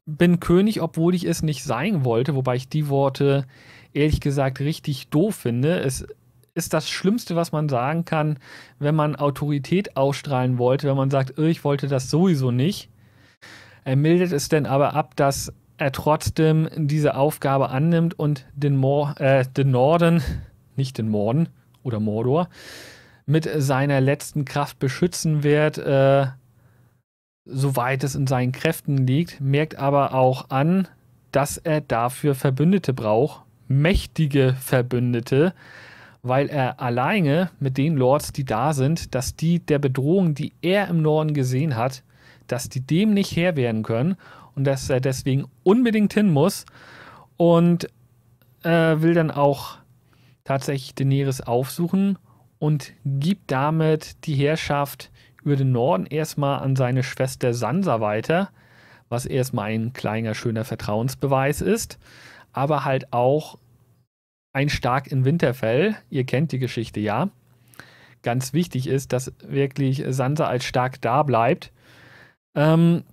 bin König, obwohl ich es nicht sein wollte, wobei ich die Worte ehrlich gesagt richtig doof finde. Es ist das Schlimmste, was man sagen kann, wenn man Autorität ausstrahlen wollte, wenn man sagt, äh, ich wollte das sowieso nicht. Er mildet es denn aber ab, dass er trotzdem diese Aufgabe annimmt und den, Mor äh, den Norden, nicht den Morden oder Mordor, mit seiner letzten Kraft beschützen wird, äh, soweit es in seinen Kräften liegt, merkt aber auch an, dass er dafür Verbündete braucht, mächtige Verbündete, weil er alleine mit den Lords, die da sind, dass die der Bedrohung, die er im Norden gesehen hat, dass die dem nicht Herr werden können und dass er deswegen unbedingt hin muss und äh, will dann auch tatsächlich Daenerys aufsuchen und gibt damit die Herrschaft über den Norden erstmal an seine Schwester Sansa weiter, was erstmal ein kleiner, schöner Vertrauensbeweis ist, aber halt auch ein Stark in Winterfell. Ihr kennt die Geschichte ja. Ganz wichtig ist, dass wirklich Sansa als stark da bleibt. Ähm,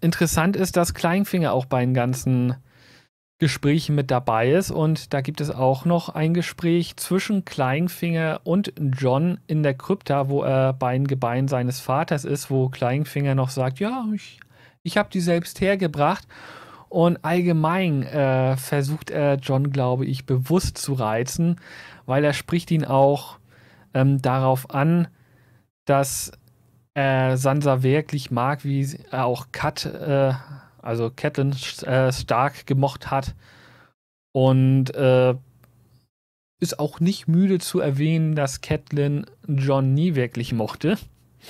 interessant ist, dass Kleinfinger auch bei den ganzen Gesprächen mit dabei ist und da gibt es auch noch ein Gespräch zwischen Kleinfinger und John in der Krypta, wo er bei den Gebeinen seines Vaters ist, wo Kleinfinger noch sagt, ja, ich, ich habe die selbst hergebracht und allgemein äh, versucht er John, glaube ich, bewusst zu reizen, weil er spricht ihn auch ähm, darauf an, dass er Sansa wirklich mag, wie er äh, auch Kat, äh, also Catelyn äh, Stark gemocht hat. Und äh, ist auch nicht müde zu erwähnen, dass Catelyn John nie wirklich mochte.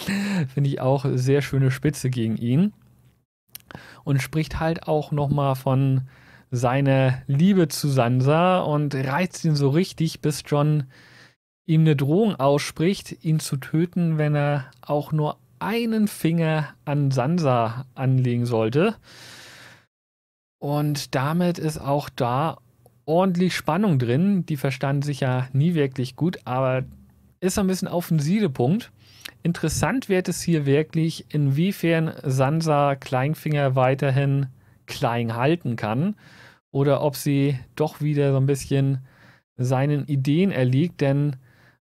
Finde ich auch sehr schöne Spitze gegen ihn und spricht halt auch nochmal von seiner Liebe zu Sansa und reizt ihn so richtig, bis John ihm eine Drohung ausspricht, ihn zu töten, wenn er auch nur einen Finger an Sansa anlegen sollte. Und damit ist auch da ordentlich Spannung drin. Die verstanden sich ja nie wirklich gut, aber ist ein bisschen auf den Siedepunkt. Interessant wird es hier wirklich, inwiefern Sansa Kleinfinger weiterhin klein halten kann oder ob sie doch wieder so ein bisschen seinen Ideen erliegt, denn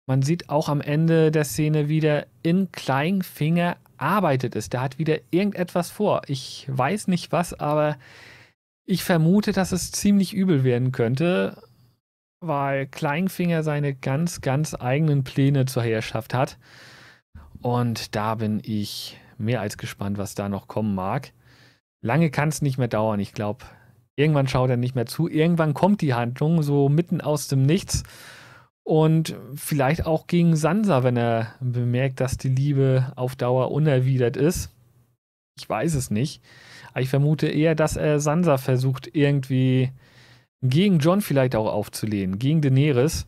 man sieht auch am Ende der Szene wieder, in Kleinfinger arbeitet es. Der hat wieder irgendetwas vor. Ich weiß nicht was, aber ich vermute, dass es ziemlich übel werden könnte, weil Kleinfinger seine ganz, ganz eigenen Pläne zur Herrschaft hat. Und da bin ich mehr als gespannt, was da noch kommen mag. Lange kann es nicht mehr dauern. Ich glaube, irgendwann schaut er nicht mehr zu. Irgendwann kommt die Handlung so mitten aus dem Nichts. Und vielleicht auch gegen Sansa, wenn er bemerkt, dass die Liebe auf Dauer unerwidert ist. Ich weiß es nicht. Aber ich vermute eher, dass er Sansa versucht, irgendwie gegen John vielleicht auch aufzulehnen, gegen Daenerys.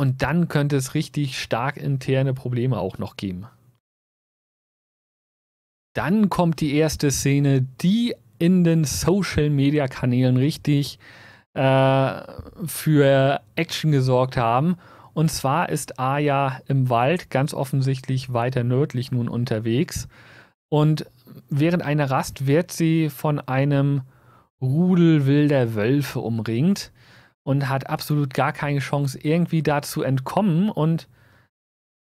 Und dann könnte es richtig stark interne Probleme auch noch geben. Dann kommt die erste Szene, die in den Social-Media-Kanälen richtig äh, für Action gesorgt haben. Und zwar ist Aya im Wald ganz offensichtlich weiter nördlich nun unterwegs. Und während einer Rast wird sie von einem Rudel wilder Wölfe umringt, und hat absolut gar keine Chance, irgendwie da zu entkommen. Und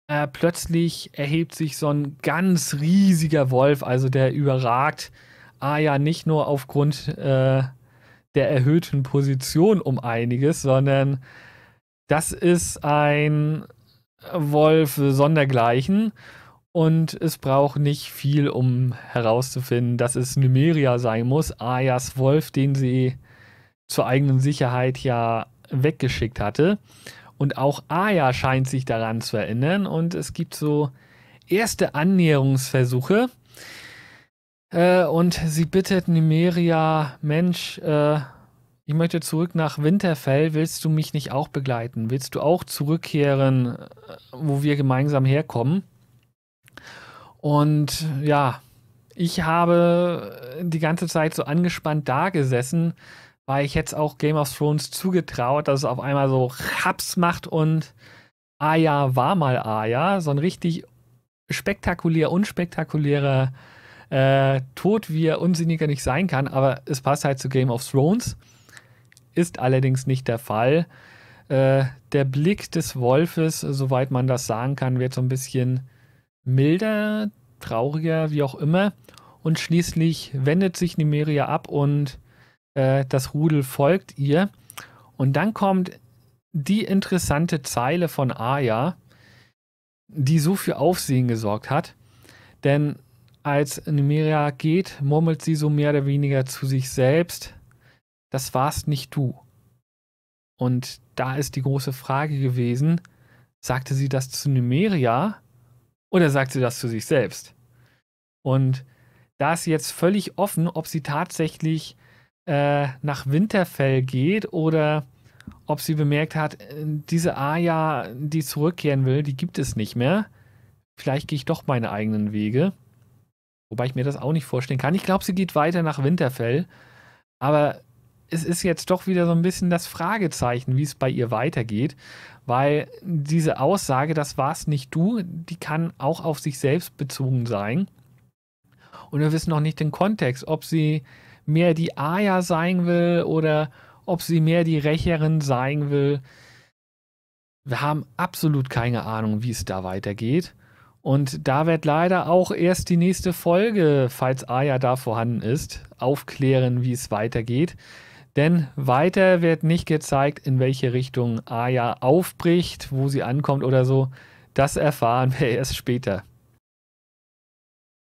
äh, plötzlich erhebt sich so ein ganz riesiger Wolf, also der überragt Aya nicht nur aufgrund äh, der erhöhten Position um einiges, sondern das ist ein Wolf sondergleichen. Und es braucht nicht viel, um herauszufinden, dass es Numeria sein muss. Ayas Wolf, den sie zur eigenen Sicherheit ja weggeschickt hatte. Und auch Aya scheint sich daran zu erinnern und es gibt so erste Annäherungsversuche. Äh, und sie bittet Nimeria, Mensch, äh, ich möchte zurück nach Winterfell, willst du mich nicht auch begleiten? Willst du auch zurückkehren, äh, wo wir gemeinsam herkommen? Und ja, ich habe die ganze Zeit so angespannt da gesessen, weil ich jetzt auch Game of Thrones zugetraut, dass es auf einmal so Raps macht und Aya war mal Aya, so ein richtig spektakulär, unspektakulärer äh, Tod, wie er unsinniger nicht sein kann, aber es passt halt zu Game of Thrones. Ist allerdings nicht der Fall. Äh, der Blick des Wolfes, soweit man das sagen kann, wird so ein bisschen milder, trauriger, wie auch immer. Und schließlich wendet sich Nimeria ab und äh, das Rudel folgt ihr. Und dann kommt die interessante Zeile von Aya, die so für Aufsehen gesorgt hat. Denn als Numeria geht, murmelt sie so mehr oder weniger zu sich selbst: Das warst nicht du. Und da ist die große Frage gewesen: Sagte sie das zu Numeria oder sagt sie das zu sich selbst? Und da ist jetzt völlig offen, ob sie tatsächlich äh, nach Winterfell geht oder ob sie bemerkt hat, äh, diese Aya, die zurückkehren will, die gibt es nicht mehr. Vielleicht gehe ich doch meine eigenen Wege. Wobei ich mir das auch nicht vorstellen kann. Ich glaube, sie geht weiter nach Winterfell. Aber es ist jetzt doch wieder so ein bisschen das Fragezeichen, wie es bei ihr weitergeht. Weil diese Aussage, das war's nicht du, die kann auch auf sich selbst bezogen sein. Und wir wissen noch nicht den Kontext, ob sie mehr die Aya sein will oder ob sie mehr die Rächerin sein will. Wir haben absolut keine Ahnung, wie es da weitergeht. Und da wird leider auch erst die nächste Folge, falls Aya da vorhanden ist, aufklären, wie es weitergeht. Denn weiter wird nicht gezeigt, in welche Richtung Aya aufbricht, wo sie ankommt oder so. Das erfahren wir erst später.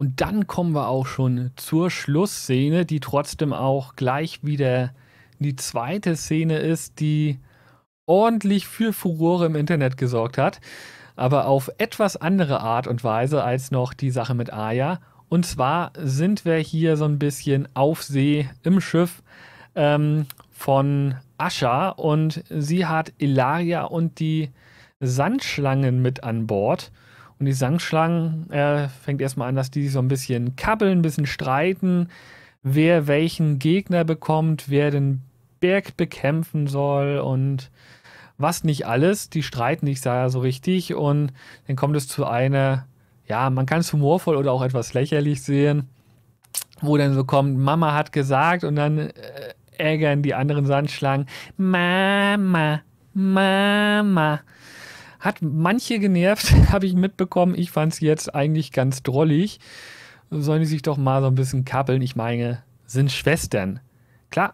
Und dann kommen wir auch schon zur Schlussszene, die trotzdem auch gleich wieder die zweite Szene ist, die ordentlich für Furore im Internet gesorgt hat, aber auf etwas andere Art und Weise als noch die Sache mit Aya. Und zwar sind wir hier so ein bisschen auf See im Schiff ähm, von Ascha und sie hat Ilaria und die Sandschlangen mit an Bord. Und die Sangschlangen äh, fängt erstmal an, dass die sich so ein bisschen kabbeln, ein bisschen streiten, wer welchen Gegner bekommt, wer den Berg bekämpfen soll und was nicht alles. Die streiten nicht so richtig und dann kommt es zu einer, ja, man kann es humorvoll oder auch etwas lächerlich sehen, wo dann so kommt, Mama hat gesagt und dann äh, ärgern die anderen Sandschlangen, Mama, Mama. Hat manche genervt, habe ich mitbekommen. Ich fand es jetzt eigentlich ganz drollig. Sollen die sich doch mal so ein bisschen kappeln? Ich meine, sind Schwestern. Klar,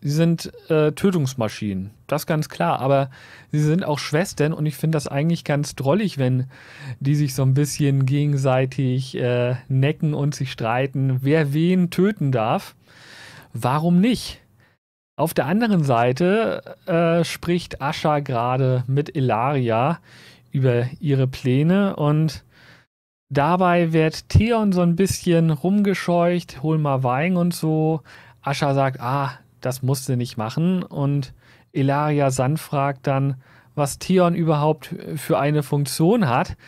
sie sind äh, Tötungsmaschinen. Das ist ganz klar. Aber sie sind auch Schwestern und ich finde das eigentlich ganz drollig, wenn die sich so ein bisschen gegenseitig äh, necken und sich streiten, wer wen töten darf. Warum nicht? Auf der anderen Seite äh, spricht Asha gerade mit Ilaria über ihre Pläne und dabei wird Theon so ein bisschen rumgescheucht, hol mal Wein und so. Asha sagt, ah, das musste nicht machen und Ilaria sanft fragt dann, was Theon überhaupt für eine Funktion hat.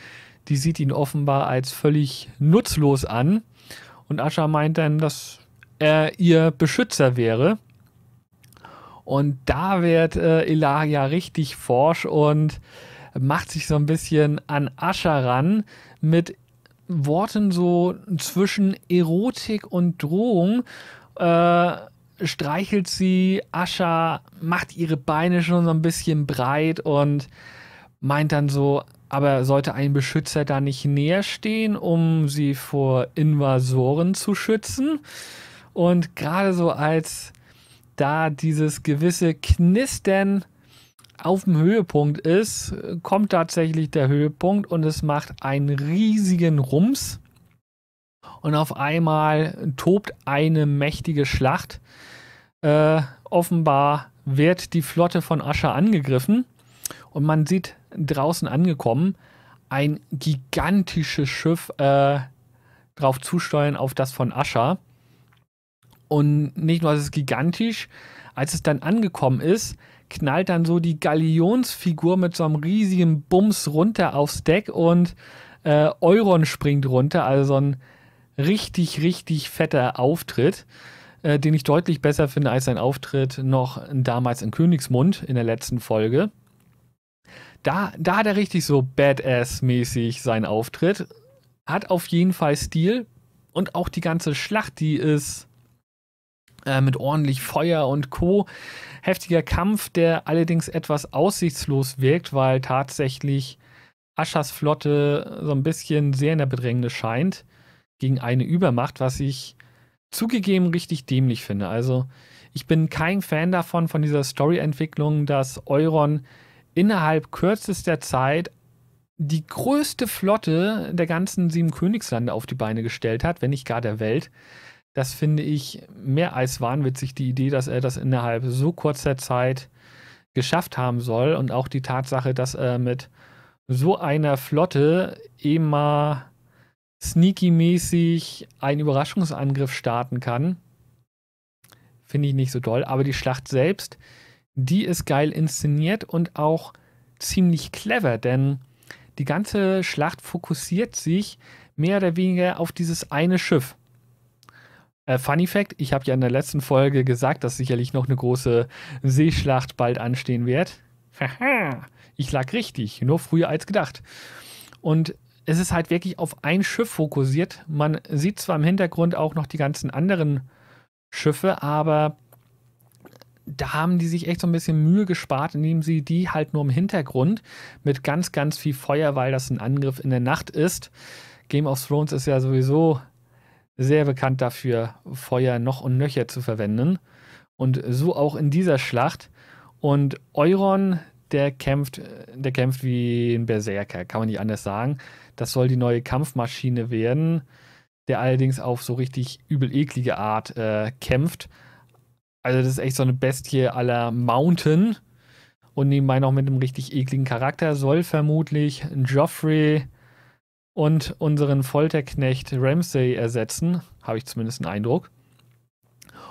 Die sieht ihn offenbar als völlig nutzlos an. Und Ascha meint dann, dass er ihr Beschützer wäre. Und da wird äh, Ilaria richtig forsch und macht sich so ein bisschen an Ascher ran mit Worten so zwischen Erotik und Drohung. Äh, streichelt sie, Ascha macht ihre Beine schon so ein bisschen breit und meint dann so, aber sollte ein Beschützer da nicht näher stehen, um sie vor Invasoren zu schützen? Und gerade so als da dieses gewisse Knistern auf dem Höhepunkt ist, kommt tatsächlich der Höhepunkt und es macht einen riesigen Rums. Und auf einmal tobt eine mächtige Schlacht. Äh, offenbar wird die Flotte von Ascher angegriffen und man sieht draußen angekommen ein gigantisches Schiff äh, drauf zusteuern auf das von Ascher. Und nicht nur ist es gigantisch, als es dann angekommen ist, knallt dann so die Galionsfigur mit so einem riesigen Bums runter aufs Deck und äh, Euron springt runter. Also so ein richtig, richtig fetter Auftritt, äh, den ich deutlich besser finde als sein Auftritt noch damals in Königsmund in der letzten Folge. Da, da hat er richtig so Badass-mäßig seinen Auftritt. Hat auf jeden Fall Stil. Und auch die ganze Schlacht, die ist äh, mit ordentlich Feuer und Co. Heftiger Kampf, der allerdings etwas aussichtslos wirkt, weil tatsächlich Aschers Flotte so ein bisschen sehr in der Bedrängnis scheint gegen eine Übermacht, was ich zugegeben richtig dämlich finde. Also ich bin kein Fan davon, von dieser Story-Entwicklung, dass Euron innerhalb kürzester Zeit die größte Flotte der ganzen sieben Königslande auf die Beine gestellt hat, wenn nicht gar der Welt. Das finde ich mehr als wahnwitzig, die Idee, dass er das innerhalb so kurzer Zeit geschafft haben soll und auch die Tatsache, dass er mit so einer Flotte immer sneaky-mäßig einen Überraschungsangriff starten kann. Finde ich nicht so doll. Aber die Schlacht selbst, die ist geil inszeniert und auch ziemlich clever, denn die ganze Schlacht fokussiert sich mehr oder weniger auf dieses eine Schiff. Äh, Funny Fact: Ich habe ja in der letzten Folge gesagt, dass sicherlich noch eine große Seeschlacht bald anstehen wird. ich lag richtig, nur früher als gedacht. Und es ist halt wirklich auf ein Schiff fokussiert. Man sieht zwar im Hintergrund auch noch die ganzen anderen Schiffe, aber da haben die sich echt so ein bisschen Mühe gespart, indem sie die halt nur im Hintergrund mit ganz, ganz viel Feuer, weil das ein Angriff in der Nacht ist. Game of Thrones ist ja sowieso sehr bekannt dafür, Feuer noch und nöcher zu verwenden. Und so auch in dieser Schlacht. Und Euron, der kämpft, der kämpft wie ein Berserker, kann man nicht anders sagen. Das soll die neue Kampfmaschine werden, der allerdings auf so richtig übel eklige Art äh, kämpft. Also das ist echt so eine Bestie aller Mountain und nebenbei noch mit einem richtig ekligen Charakter soll vermutlich Joffrey und unseren Folterknecht Ramsay ersetzen, habe ich zumindest einen Eindruck.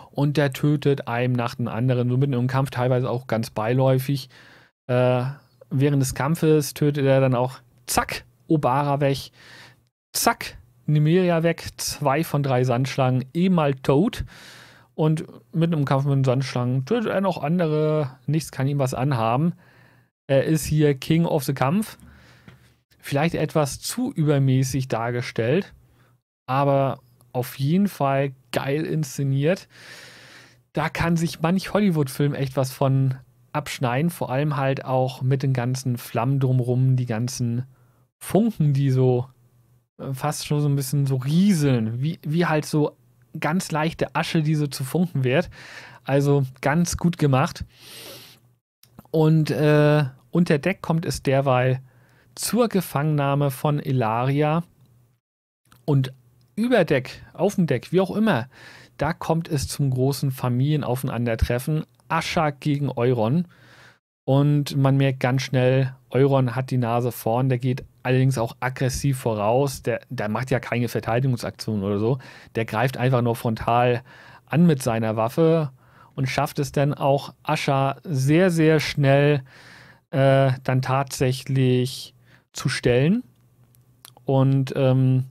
Und der tötet einem nach dem anderen, so mitten im Kampf teilweise auch ganz beiläufig. Äh, während des Kampfes tötet er dann auch zack, Obara weg, zack, Nimeria weg, zwei von drei Sandschlangen, eh mal tot. Und mitten im Kampf mit den Sandschlangen tötet er noch andere, nichts kann ihm was anhaben. Er ist hier King of the Kampf vielleicht etwas zu übermäßig dargestellt, aber auf jeden Fall geil inszeniert. Da kann sich manch Hollywood-Film echt was von abschneiden, vor allem halt auch mit den ganzen Flammen drumrum, die ganzen Funken, die so äh, fast schon so ein bisschen so rieseln, wie, wie halt so ganz leichte Asche, die so zu Funken wird. Also ganz gut gemacht. Und äh, unter Deck kommt es derweil zur Gefangennahme von Ilaria und über Deck, auf dem Deck, wie auch immer, da kommt es zum großen Familienaufeinandertreffen. Ascha gegen Euron. Und man merkt ganz schnell, Euron hat die Nase vorn, der geht allerdings auch aggressiv voraus. Der, der macht ja keine Verteidigungsaktion oder so. Der greift einfach nur frontal an mit seiner Waffe und schafft es dann auch Ascha sehr, sehr schnell äh, dann tatsächlich zu stellen und ähm,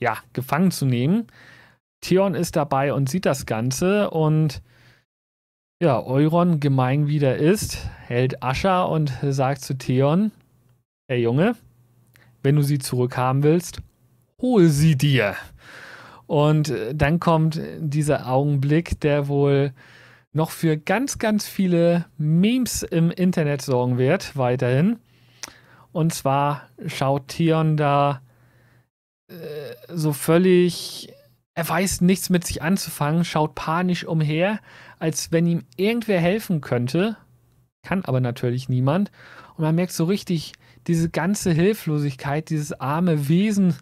ja, gefangen zu nehmen. Theon ist dabei und sieht das Ganze und ja, Euron gemein wie der ist, hält Ascha und sagt zu Theon: Hey Junge, wenn du sie zurückhaben willst, hol sie dir. Und äh, dann kommt dieser Augenblick, der wohl noch für ganz, ganz viele Memes im Internet sorgen wird, weiterhin. Und zwar schaut Theon da äh, so völlig, er weiß nichts mit sich anzufangen, schaut panisch umher, als wenn ihm irgendwer helfen könnte, kann aber natürlich niemand. Und man merkt so richtig diese ganze Hilflosigkeit, dieses arme Wesen,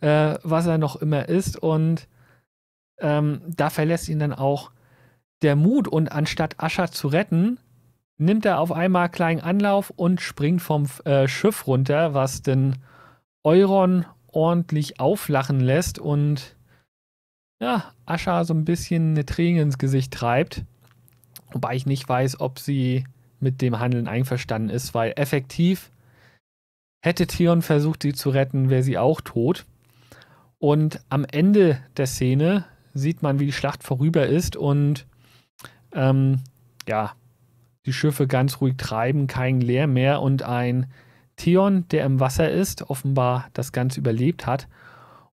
äh, was er noch immer ist. Und ähm, da verlässt ihn dann auch der Mut. Und anstatt Ascha zu retten, nimmt er auf einmal kleinen Anlauf und springt vom äh, Schiff runter, was den Euron ordentlich auflachen lässt und ja, Ascha so ein bisschen eine Träne ins Gesicht treibt. Wobei ich nicht weiß, ob sie mit dem Handeln einverstanden ist, weil effektiv hätte Theon versucht, sie zu retten, wäre sie auch tot. Und am Ende der Szene sieht man, wie die Schlacht vorüber ist und ähm, ja, die Schiffe ganz ruhig treiben, kein Leer mehr und ein Theon, der im Wasser ist, offenbar das Ganze überlebt hat.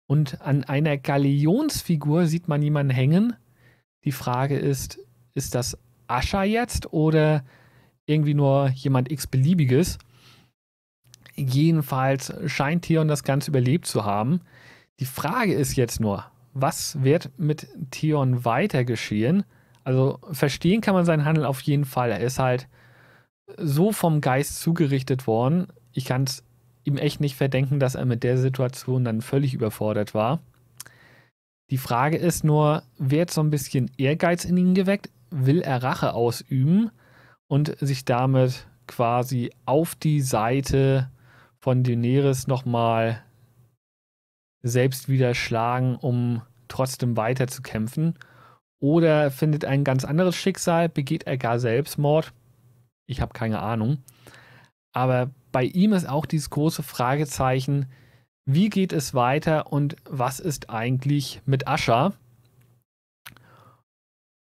Und an einer Galionsfigur sieht man jemanden hängen. Die Frage ist, ist das Ascha jetzt oder irgendwie nur jemand x-beliebiges? Jedenfalls scheint Theon das Ganze überlebt zu haben. Die Frage ist jetzt nur, was wird mit Theon weiter geschehen? Also verstehen kann man seinen Handel auf jeden Fall. Er ist halt so vom Geist zugerichtet worden. Ich kann es ihm echt nicht verdenken, dass er mit der Situation dann völlig überfordert war. Die Frage ist nur, wird so ein bisschen Ehrgeiz in ihn geweckt? Will er Rache ausüben und sich damit quasi auf die Seite von Daenerys nochmal selbst wieder schlagen, um trotzdem weiterzukämpfen? oder findet ein ganz anderes Schicksal, begeht er gar Selbstmord? Ich habe keine Ahnung. Aber bei ihm ist auch dieses große Fragezeichen, wie geht es weiter und was ist eigentlich mit Ascha?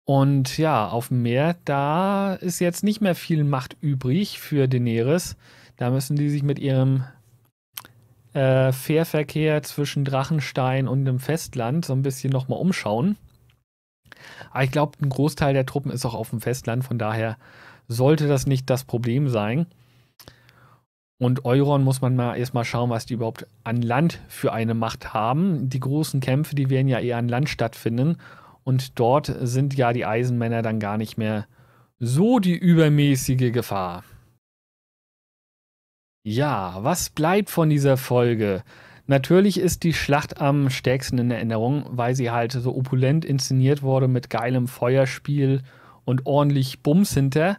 Und ja, auf dem Meer, da ist jetzt nicht mehr viel Macht übrig für Daenerys. Da müssen die sich mit ihrem äh, Fährverkehr zwischen Drachenstein und dem Festland so ein bisschen nochmal umschauen. Aber ich glaube, ein Großteil der Truppen ist auch auf dem Festland, von daher sollte das nicht das Problem sein. Und Euron muss man mal erstmal schauen, was die überhaupt an Land für eine Macht haben. Die großen Kämpfe, die werden ja eher an Land stattfinden. Und dort sind ja die Eisenmänner dann gar nicht mehr so die übermäßige Gefahr. Ja, was bleibt von dieser Folge? Natürlich ist die Schlacht am stärksten in Erinnerung, weil sie halt so opulent inszeniert wurde mit geilem Feuerspiel und ordentlich Bums hinter.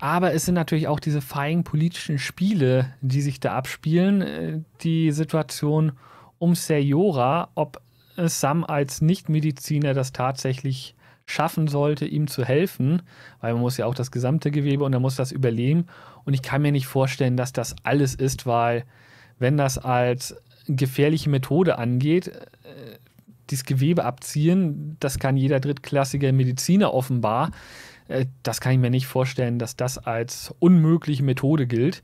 Aber es sind natürlich auch diese feigen politischen Spiele, die sich da abspielen. Äh, die Situation um Seriora, ob Sam als Nichtmediziner das tatsächlich schaffen sollte, ihm zu helfen, weil man muss ja auch das gesamte Gewebe und er muss das überleben. Und ich kann mir nicht vorstellen, dass das alles ist, weil wenn das als gefährliche Methode angeht. Äh, das Gewebe abziehen, das kann jeder drittklassige Mediziner offenbar. Äh, das kann ich mir nicht vorstellen, dass das als unmögliche Methode gilt.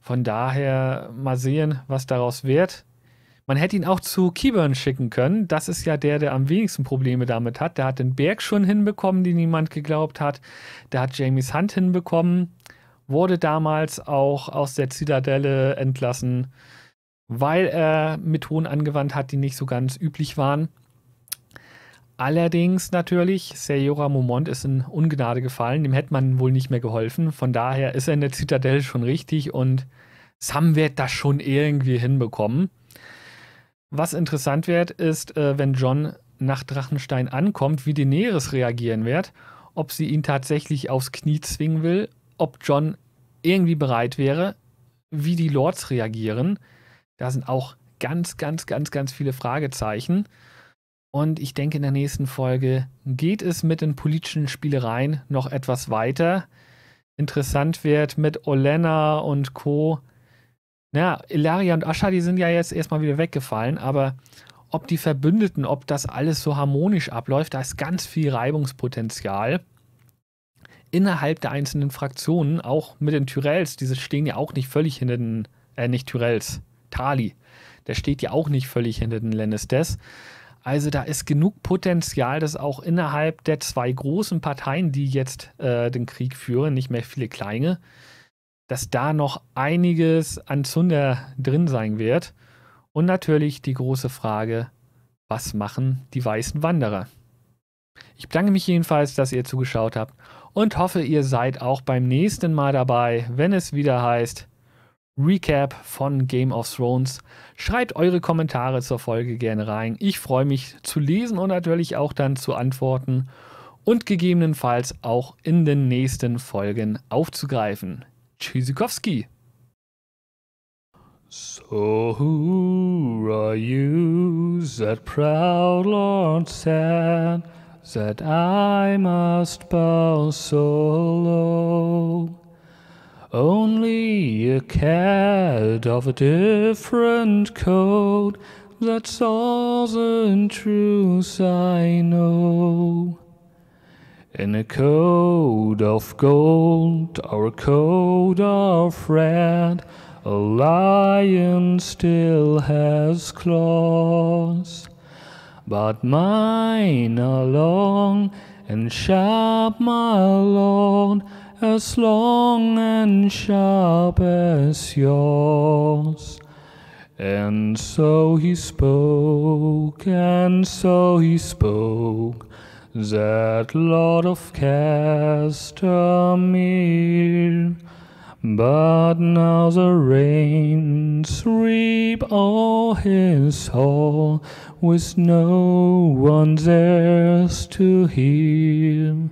Von daher mal sehen, was daraus wird. Man hätte ihn auch zu Keyburn schicken können. Das ist ja der, der am wenigsten Probleme damit hat. Der hat den Berg schon hinbekommen, den niemand geglaubt hat. Der hat Jamies Hand hinbekommen. Wurde damals auch aus der Zitadelle entlassen weil er Methoden angewandt hat, die nicht so ganz üblich waren. Allerdings natürlich, Seyora Momont ist in Ungnade gefallen, dem hätte man wohl nicht mehr geholfen. Von daher ist er in der Zitadelle schon richtig und Sam wird das schon irgendwie hinbekommen. Was interessant wird, ist, äh, wenn John nach Drachenstein ankommt, wie Daenerys reagieren wird, ob sie ihn tatsächlich aufs Knie zwingen will, ob John irgendwie bereit wäre, wie die Lords reagieren. Da sind auch ganz, ganz, ganz, ganz viele Fragezeichen. Und ich denke, in der nächsten Folge geht es mit den politischen Spielereien noch etwas weiter. Interessant wird mit Olena und Co. Ja, Ilaria und Ascha, die sind ja jetzt erstmal wieder weggefallen, aber ob die Verbündeten, ob das alles so harmonisch abläuft, da ist ganz viel Reibungspotenzial innerhalb der einzelnen Fraktionen, auch mit den Tyrells, diese stehen ja auch nicht völlig hinter den, äh, nicht Tyrells, Tali. Der steht ja auch nicht völlig hinter den Lannisters. Also da ist genug Potenzial, dass auch innerhalb der zwei großen Parteien, die jetzt äh, den Krieg führen, nicht mehr viele kleine, dass da noch einiges an Zunder drin sein wird. Und natürlich die große Frage, was machen die weißen Wanderer? Ich bedanke mich jedenfalls, dass ihr zugeschaut habt und hoffe, ihr seid auch beim nächsten Mal dabei, wenn es wieder heißt Recap von Game of Thrones. Schreibt eure Kommentare zur Folge gerne rein. Ich freue mich zu lesen und natürlich auch dann zu antworten und gegebenenfalls auch in den nächsten Folgen aufzugreifen. Tschüssikowski! So who are you that proud lord said that I must bow so low? Only a cat of a different coat. That's all the truth I know. In a coat of gold or a coat of red, a lion still has claws. But mine are long and sharp, my lord as long and sharp as yours. And so he spoke, and so he spoke, that Lord of Castamere. But now the rains reap all his hall, with no one there to hear.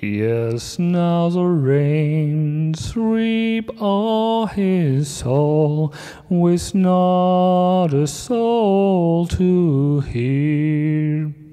Yes, now the rain sweep all his soul, with not a soul to hear.